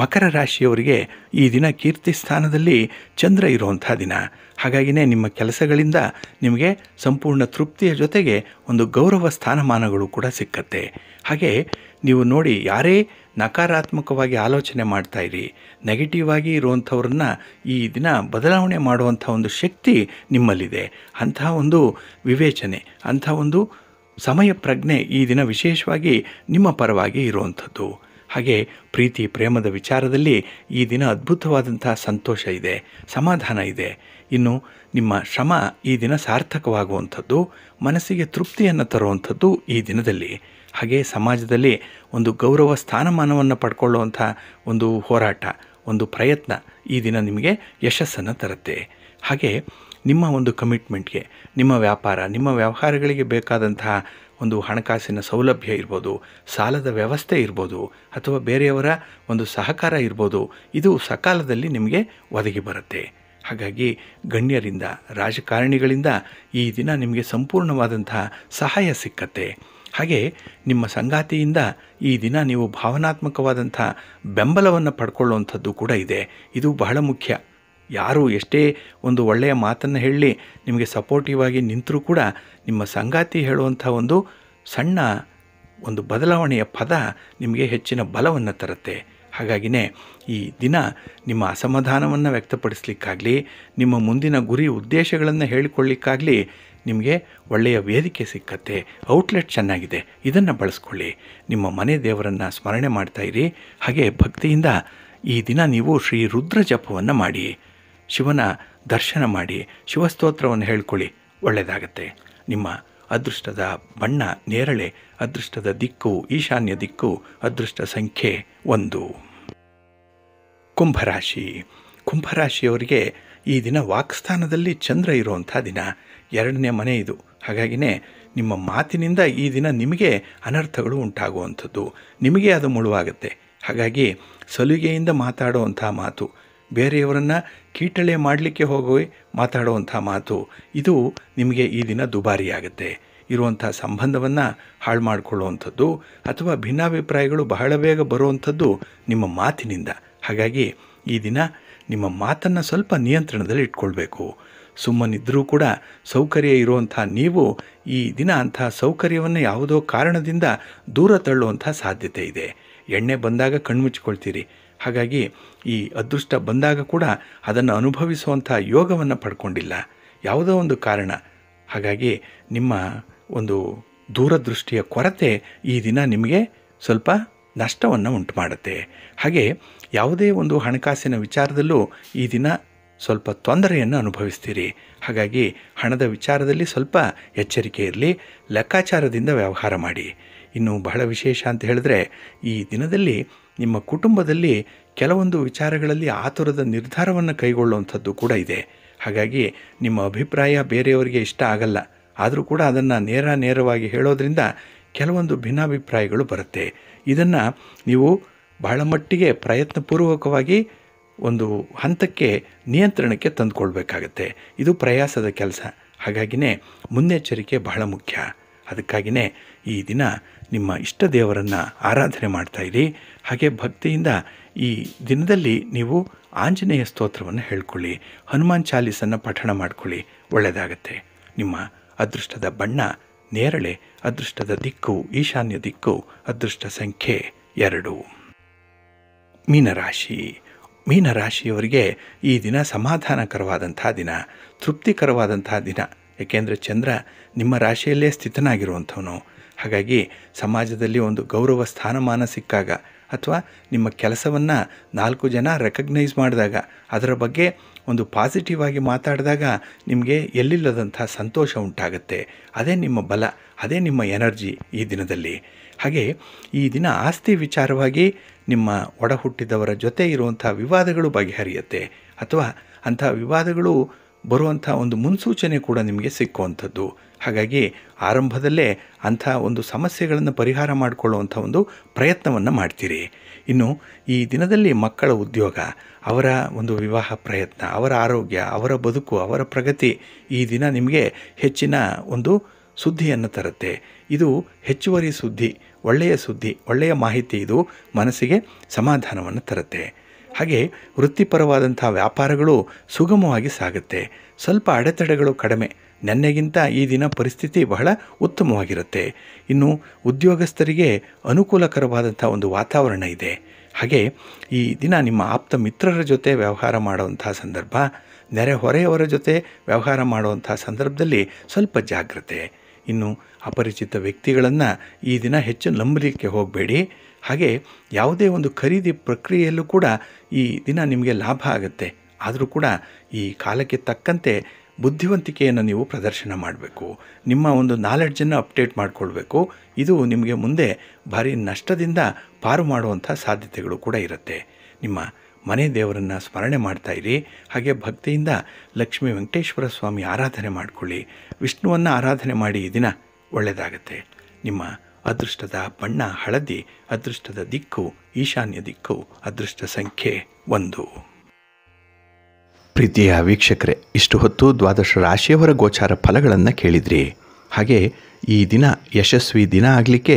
ಮಕರ ರಾಶಿಯವರಿಗೆ ಈ ದಿನ ಕೀರ್ತಿ ಸ್ಥಾನದಲ್ಲಿ ಚಂದ್ರ ಇರುವಂಥ ದಿನ ಹಾಗಾಗಿನೇ ನಿಮ್ಮ ಕೆಲಸಗಳಿಂದ ನಿಮಗೆ ಸಂಪೂರ್ಣ ತೃಪ್ತಿಯ ಜೊತೆಗೆ ಒಂದು ಗೌರವ ಸ್ಥಾನಮಾನಗಳು ಕೂಡ ಸಿಕ್ಕತ್ತೆ ಹಾಗೆ ನೀವು ನೋಡಿ ಯಾರೇ ನಕಾರಾತ್ಮಕವಾಗಿ ಆಲೋಚನೆ ಮಾಡ್ತಾಯಿರಿ ನೆಗೆಟಿವ್ ಆಗಿ ಇರುವಂಥವ್ರನ್ನ ಈ ದಿನ ಬದಲಾವಣೆ ಮಾಡುವಂಥ ಒಂದು ಶಕ್ತಿ ನಿಮ್ಮಲ್ಲಿದೆ ಅಂತಹ ಒಂದು ವಿವೇಚನೆ ಅಂಥ ಒಂದು ಸಮಯ ಪ್ರಜ್ಞೆ ಈ ದಿನ ವಿಶೇಷವಾಗಿ ನಿಮ್ಮ ಪರವಾಗಿ ಇರುವಂಥದ್ದು ಹಾಗೆ ಪ್ರೀತಿ ಪ್ರೇಮದ ವಿಚಾರದಲ್ಲಿ ಈ ದಿನ ಅದ್ಭುತವಾದಂಥ ಸಂತೋಷ ಇದೆ ಸಮಾಧಾನ ಇದೆ ಇನ್ನು ನಿಮ್ಮ ಶ್ರಮ ಈ ದಿನ ಸಾರ್ಥಕವಾಗುವಂಥದ್ದು ಮನಸ್ಸಿಗೆ ತೃಪ್ತಿಯನ್ನು ತರುವಂಥದ್ದು ಈ ದಿನದಲ್ಲಿ ಹಾಗೆ ಸಮಾಜದಲ್ಲಿ ಒಂದು ಗೌರವ ಸ್ಥಾನಮಾನವನ್ನು ಪಡ್ಕೊಳ್ಳುವಂಥ ಒಂದು ಹೋರಾಟ ಒಂದು ಪ್ರಯತ್ನ ಈ ದಿನ ನಿಮಗೆ ಯಶಸ್ಸನ್ನು ತರುತ್ತೆ ಹಾಗೆ ನಿಮ್ಮ ಒಂದು ಕಮಿಟ್ಮೆಂಟ್ಗೆ ನಿಮ್ಮ ವ್ಯಾಪಾರ ನಿಮ್ಮ ವ್ಯವಹಾರಗಳಿಗೆ ಬೇಕಾದಂತಹ ಒಂದು ಹಣಕಾಸಿನ ಸೌಲಭ್ಯ ಇರ್ಬೋದು ಸಾಲದ ವ್ಯವಸ್ಥೆ ಇರ್ಬೋದು ಅಥವಾ ಬೇರೆಯವರ ಒಂದು ಸಹಕಾರ ಇರ್ಬೋದು ಇದು ಸಕಾಲದಲ್ಲಿ ನಿಮಗೆ ಒದಗಿ ಬರುತ್ತೆ ಹಾಗಾಗಿ ಗಣ್ಯರಿಂದ ರಾಜಕಾರಣಿಗಳಿಂದ ಈ ದಿನ ನಿಮಗೆ ಸಂಪೂರ್ಣವಾದಂತಹ ಸಹಾಯ ಸಿಕ್ಕತ್ತೆ ಹಾಗೆ ನಿಮ್ಮ ಸಂಗಾತಿಯಿಂದ ಈ ದಿನ ನೀವು ಭಾವನಾತ್ಮಕವಾದಂಥ ಬೆಂಬಲವನ್ನು ಪಡ್ಕೊಳ್ಳುವಂಥದ್ದು ಕೂಡ ಇದೆ ಇದು ಬಹಳ ಮುಖ್ಯ ಯಾರು ಎಷ್ಟೇ ಒಂದು ಒಳ್ಳೆಯ ಮಾತನ್ನು ಹೇಳಿ ನಿಮಗೆ ಸಪೋರ್ಟಿವ್ ಆಗಿ ನಿಂತರೂ ಕೂಡ ನಿಮ್ಮ ಸಂಗಾತಿ ಹೇಳುವಂಥ ಒಂದು ಸಣ್ಣ ಒಂದು ಬದಲಾವಣೆಯ ಪದ ನಿಮಗೆ ಹೆಚ್ಚಿನ ಬಲವನ್ನು ತರುತ್ತೆ ಹಾಗಾಗಿನೇ ಈ ದಿನ ನಿಮ್ಮ ಅಸಮಾಧಾನವನ್ನು ವ್ಯಕ್ತಪಡಿಸಲಿಕ್ಕಾಗಲಿ ನಿಮ್ಮ ಮುಂದಿನ ಗುರಿ ಉದ್ದೇಶಗಳನ್ನು ಹೇಳಿಕೊಳ್ಳಿಕ್ಕಾಗಲಿ ನಿಮಗೆ ಒಳ್ಳೆಯ ವೇದಿಕೆ ಸಿಕ್ಕತ್ತೆ ಔಟ್ಲೆಟ್ ಚೆನ್ನಾಗಿದೆ ಇದನ್ನು ಬಳಸ್ಕೊಳ್ಳಿ ನಿಮ್ಮ ಮನೆ ದೇವರನ್ನು ಸ್ಮರಣೆ ಮಾಡ್ತಾಯಿರಿ ಹಾಗೆ ಭಕ್ತಿಯಿಂದ ಈ ದಿನ ನೀವು ಶ್ರೀ ರುದ್ರ ಜಪವನ್ನು ಮಾಡಿ ಶಿವನ ದರ್ಶನ ಮಾಡಿ ಶಿವಸ್ತೋತ್ರವನ್ನು ಹೇಳ್ಕೊಳ್ಳಿ ಒಳ್ಳೆಯದಾಗತ್ತೆ ನಿಮ್ಮ ಅದೃಷ್ಟದ ಬಣ್ಣ ನೇರಳೆ ಅದೃಷ್ಟದ ದಿಕ್ಕು ಈಶಾನ್ಯ ದಿಕ್ಕು ಅದೃಷ್ಟ ಸಂಖ್ಯೆ ಒಂದು ಕುಂಭರಾಶಿ ಕುಂಭರಾಶಿಯವರಿಗೆ ಈ ದಿನ ವಾಕ್ಸ್ಥಾನದಲ್ಲಿ ಚಂದ್ರ ಇರುವಂಥ ದಿನ ಎರಡನೇ ಮನೆ ಇದು ಹಾಗಾಗಿನೇ ನಿಮ್ಮ ಮಾತಿನಿಂದ ಈ ದಿನ ನಿಮಗೆ ಅನರ್ಥಗಳು ಉಂಟಾಗುವಂಥದ್ದು ನಿಮಗೆ ಅದು ಮುಳುವಾಗುತ್ತೆ ಹಾಗಾಗಿ ಸಲುಗೆಯಿಂದ ಮಾತಾಡುವಂಥ ಮಾತು ಬೇರೆಯವರನ್ನು ಕೀಟಳೆ ಮಾಡಲಿಕ್ಕೆ ಹೋಗಿ ಮಾತಾಡುವಂಥ ಮಾತು ಇದು ನಿಮಗೆ ಈ ದಿನ ದುಬಾರಿಯಾಗುತ್ತೆ ಇರುವಂಥ ಸಂಬಂಧವನ್ನು ಹಾಳು ಮಾಡಿಕೊಳ್ಳುವಂಥದ್ದು ಅಥವಾ ಭಿನ್ನಾಭಿಪ್ರಾಯಗಳು ಬಹಳ ಬೇಗ ಬರುವಂಥದ್ದು ನಿಮ್ಮ ಮಾತಿನಿಂದ ಹಾಗಾಗಿ ಈ ದಿನ ನಿಮ್ಮ ಮಾತನ್ನು ಸ್ವಲ್ಪ ನಿಯಂತ್ರಣದಲ್ಲಿ ಇಟ್ಕೊಳ್ಬೇಕು ಸುಮ್ಮನಿದ್ದರೂ ಕೂಡ ಸೌಕರ್ಯ ಇರುವಂಥ ನೀವು ಈ ದಿನ ಅಂಥ ಸೌಕರ್ಯವನ್ನು ಯಾವುದೋ ಕಾರಣದಿಂದ ದೂರ ತಳ್ಳುವಂಥ ಸಾಧ್ಯತೆ ಇದೆ ಎಣ್ಣೆ ಬಂದಾಗ ಕಣ್ಮುಚ್ಕೊಳ್ತೀರಿ ಹಾಗಾಗಿ ಈ ಅದೃಷ್ಟ ಬಂದಾಗ ಕೂಡ ಅದನ್ನು ಅನುಭವಿಸುವಂಥ ಯೋಗವನ್ನು ಪಡ್ಕೊಂಡಿಲ್ಲ ಯಾವುದೋ ಒಂದು ಕಾರಣ ಹಾಗಾಗಿ ನಿಮ್ಮ ಒಂದು ದೂರದೃಷ್ಟಿಯ ಕೊರತೆ ಈ ದಿನ ನಿಮಗೆ ಸ್ವಲ್ಪ ನಷ್ಟವನ್ನು ಉಂಟು ಮಾಡುತ್ತೆ ಹಾಗೆ ಯಾವುದೇ ಒಂದು ಹಣಕಾಸಿನ ವಿಚಾರದಲ್ಲೂ ಈ ದಿನ ಸ್ವಲ್ಪ ತೊಂದರೆಯನ್ನು ಅನುಭವಿಸ್ತೀರಿ ಹಾಗಾಗಿ ಹಣದ ವಿಚಾರದಲ್ಲಿ ಸ್ವಲ್ಪ ಎಚ್ಚರಿಕೆ ಇರಲಿ ಲೆಕ್ಕಾಚಾರದಿಂದ ವ್ಯವಹಾರ ಮಾಡಿ ಇನ್ನು ಬಹಳ ವಿಶೇಷ ಅಂತ ಹೇಳಿದ್ರೆ ಈ ದಿನದಲ್ಲಿ ನಿಮ್ಮ ಕುಟುಂಬದಲ್ಲಿ ಕೆಲವೊಂದು ವಿಚಾರಗಳಲ್ಲಿ ಆತುರದ ನಿರ್ಧಾರವನ್ನು ಕೈಗೊಳ್ಳುವಂಥದ್ದು ಕೂಡ ಇದೆ ಹಾಗಾಗಿ ನಿಮ್ಮ ಅಭಿಪ್ರಾಯ ಬೇರೆಯವರಿಗೆ ಇಷ್ಟ ಆಗಲ್ಲ ಆದರೂ ಕೂಡ ಅದನ್ನು ನೇರ ನೇರವಾಗಿ ಹೇಳೋದ್ರಿಂದ ಕೆಲವೊಂದು ಭಿನ್ನಾಭಿಪ್ರಾಯಗಳು ಬರುತ್ತೆ ಇದನ್ನು ನೀವು ಬಹಳ ಮಟ್ಟಿಗೆ ಪ್ರಯತ್ನಪೂರ್ವಕವಾಗಿ ಒಂದು ಹಂತಕ್ಕೆ ನಿಯಂತ್ರಣಕ್ಕೆ ತಂದುಕೊಳ್ಬೇಕಾಗತ್ತೆ ಇದು ಪ್ರಯಾಸದ ಕೆಲಸ ಹಾಗಾಗಿನೇ ಮುನ್ನೆಚ್ಚರಿಕೆ ಬಹಳ ಮುಖ್ಯ ಅದಕ್ಕಾಗಿಯೇ ಈ ದಿನ ನಿಮ್ಮ ಇಷ್ಟ ದೇವರನ್ನು ಆರಾಧನೆ ಮಾಡ್ತಾ ಇರಿ ಹಾಗೆ ಭಕ್ತಿಯಿಂದ ಈ ದಿನದಲ್ಲಿ ನೀವು ಆಂಜನೇಯ ಸ್ತೋತ್ರವನ್ನು ಹೇಳ್ಕೊಳ್ಳಿ ಹನುಮಾನ್ ಚಾಲೀಸನ್ನು ಪಠಣ ಮಾಡಿಕೊಳ್ಳಿ ಒಳ್ಳೆಯದಾಗತ್ತೆ ನಿಮ್ಮ ಅದೃಷ್ಟದ ಬಣ್ಣ ನೇರಳೆ ಅದೃಷ್ಟದ ದಿಕ್ಕು ಈಶಾನ್ಯ ದಿಕ್ಕು ಅದೃಷ್ಟ ಸಂಖ್ಯೆ ಎರಡು ಮೀನರಾಶಿ ಮೀನರಾಶಿಯವರಿಗೆ ಈ ದಿನ ಸಮಾಧಾನಕರವಾದಂಥ ದಿನ ತೃಪ್ತಿಕರವಾದಂತಹ ದಿನ ಏಕೆಂದರೆ ಚಂದ್ರ ನಿಮ್ಮ ರಾಶಿಯಲ್ಲೇ ಸ್ಥಿತನಾಗಿರುವಂಥವನು ಹಾಗಾಗಿ ಸಮಾಜದಲ್ಲಿ ಒಂದು ಗೌರವ ಸ್ಥಾನಮಾನ ಸಿಕ್ಕಾಗ ಅಥವಾ ನಿಮ್ಮ ಕೆಲಸವನ್ನು ನಾಲ್ಕು ಜನ ರೆಕಗ್ನೈಸ್ ಮಾಡಿದಾಗ ಅದರ ಬಗ್ಗೆ ಒಂದು ಪಾಸಿಟಿವ್ ಆಗಿ ಮಾತಾಡಿದಾಗ ನಿಮಗೆ ಎಲ್ಲಿಲ್ಲದಂಥ ಸಂತೋಷ ಉಂಟಾಗುತ್ತೆ ಅದೇ ನಿಮ್ಮ ಬಲ ಅದೇ ನಿಮ್ಮ ಎನರ್ಜಿ ಈ ದಿನದಲ್ಲಿ ಹಾಗೆ ಈ ದಿನ ಆಸ್ತಿ ವಿಚಾರವಾಗಿ ನಿಮ್ಮ ಒಡಹುಟ್ಟಿದವರ ಜೊತೆ ಇರುವಂಥ ವಿವಾದಗಳು ಬಗೆಹರಿಯುತ್ತೆ ಅಥವಾ ಅಂಥ ವಿವಾದಗಳು ಬರುವಂಥ ಒಂದು ಮುನ್ಸೂಚನೆ ಕೂಡ ನಿಮಗೆ ಸಿಕ್ಕುವಂಥದ್ದು ಹಾಗಾಗಿ ಆರಂಭದಲ್ಲೇ ಅಂಥ ಒಂದು ಸಮಸ್ಯೆಗಳನ್ನು ಪರಿಹಾರ ಮಾಡಿಕೊಳ್ಳುವಂಥ ಒಂದು ಪ್ರಯತ್ನವನ್ನು ಮಾಡ್ತೀರಿ ಇನ್ನು ಈ ದಿನದಲ್ಲಿ ಮಕ್ಕಳ ಉದ್ಯೋಗ ಅವರ ಒಂದು ವಿವಾಹ ಪ್ರಯತ್ನ ಅವರ ಆರೋಗ್ಯ ಅವರ ಬದುಕು ಅವರ ಪ್ರಗತಿ ಈ ದಿನ ನಿಮಗೆ ಹೆಚ್ಚಿನ ಒಂದು ಸುದ್ದಿಯನ್ನು ತರುತ್ತೆ ಇದು ಹೆಚ್ಚುವರಿ ಸುದ್ದಿ ಒಳ್ಳೆಯ ಸುದ್ದಿ ಒಳ್ಳೆಯ ಮಾಹಿತಿ ಇದು ಮನಸ್ಸಿಗೆ ಸಮಾಧಾನವನ್ನು ತರುತ್ತೆ ಹಾಗೆ ವೃತ್ತಿಪರವಾದಂಥ ವ್ಯಾಪಾರಗಳು ಸುಗಮವಾಗಿ ಸಾಗುತ್ತೆ ಸ್ವಲ್ಪ ಅಡೆತಡೆಗಳು ಕಡಿಮೆ ನೆನ್ನೆಗಿಂತ ಈ ದಿನ ಪರಿಸ್ಥಿತಿ ಬಹಳ ಉತ್ತಮವಾಗಿರುತ್ತೆ ಇನ್ನು ಉದ್ಯೋಗಸ್ಥರಿಗೆ ಅನುಕೂಲಕರವಾದಂಥ ಒಂದು ವಾತಾವರಣ ಇದೆ ಹಾಗೆ ಈ ದಿನ ನಿಮ್ಮ ಆಪ್ತ ಮಿತ್ರರ ಜೊತೆ ವ್ಯವಹಾರ ಮಾಡುವಂಥ ಸಂದರ್ಭ ನೆರೆಹೊರೆಯವರ ಜೊತೆ ವ್ಯವಹಾರ ಮಾಡುವಂಥ ಸಂದರ್ಭದಲ್ಲಿ ಸ್ವಲ್ಪ ಜಾಗ್ರತೆ ಇನ್ನು ಅಪರಿಚಿತ ವ್ಯಕ್ತಿಗಳನ್ನು ಈ ದಿನ ಹೆಚ್ಚು ನಂಬಲಿಕ್ಕೆ ಹೋಗಬೇಡಿ ಹಾಗೆ ಯಾವುದೇ ಒಂದು ಖರೀದಿ ಪ್ರಕ್ರಿಯೆಯಲ್ಲೂ ಕೂಡ ಈ ದಿನ ನಿಮಗೆ ಲಾಭ ಆಗುತ್ತೆ ಆದರೂ ಕೂಡ ಈ ಕಾಲಕ್ಕೆ ತಕ್ಕಂತೆ ಬುದ್ಧಿವಂತಿಕೆಯನ್ನು ನೀವು ಪ್ರದರ್ಶನ ಮಾಡಬೇಕು ನಿಮ್ಮ ಒಂದು ನಾಲೆಡ್ಜನ್ನು ಅಪ್ಡೇಟ್ ಮಾಡಿಕೊಳ್ಬೇಕು ಇದು ನಿಮಗೆ ಮುಂದೆ ಭಾರಿ ನಷ್ಟದಿಂದ ಪಾರು ಮಾಡುವಂಥ ಸಾಧ್ಯತೆಗಳು ಕೂಡ ಇರುತ್ತೆ ನಿಮ್ಮ ಮನೆ ದೇವರನ್ನು ಸ್ಮರಣೆ ಇರಿ ಹಾಗೆ ಭಕ್ತಿಯಿಂದ ಲಕ್ಷ್ಮೀ ವೆಂಕಟೇಶ್ವರ ಸ್ವಾಮಿ ಆರಾಧನೆ ಮಾಡಿಕೊಳ್ಳಿ ವಿಷ್ಣುವನ್ನು ಆರಾಧನೆ ಮಾಡಿ ಈ ದಿನ ಒಳ್ಳೆಯದಾಗತ್ತೆ ನಿಮ್ಮ ಅದೃಷ್ಟದ ಬಣ್ಣ ಹಳದಿ ಅದೃಷ್ಟದ ದಿಕ್ಕು ಈಶಾನ್ಯ ದಿಕ್ಕು ಅದೃಷ್ಟ ಸಂಖ್ಯೆ ಒಂದು ಪ್ರೀತಿಯ ವೀಕ್ಷಕರೇ ಇಷ್ಟು ಹೊತ್ತು ದ್ವಾದಶ ರಾಶಿಯವರ ಗೋಚಾರ ಫಲಗಳನ್ನು ಕೇಳಿದ್ರಿ ಹಾಗೆ ಈ ದಿನ ಯಶಸ್ವಿ ದಿನ ಆಗಲಿಕ್ಕೆ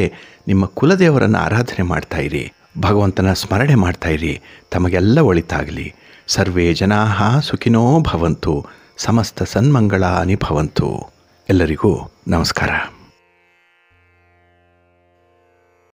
ನಿಮ್ಮ ಕುಲದೇವರನ್ನು ಆರಾಧನೆ ಇರಿ ಭಗವಂತನ ಸ್ಮರಣೆ ಇರಿ ತಮಗೆಲ್ಲ ಒಳಿತಾಗಲಿ ಸರ್ವೇ ಜನಾ ಸುಖಿನೋ ಭವಂತು ಸಮಸ್ತ ಸನ್ಮಂಗಳಾನಿ ಭವಂತು ಎಲ್ಲರಿಗೂ ನಮಸ್ಕಾರ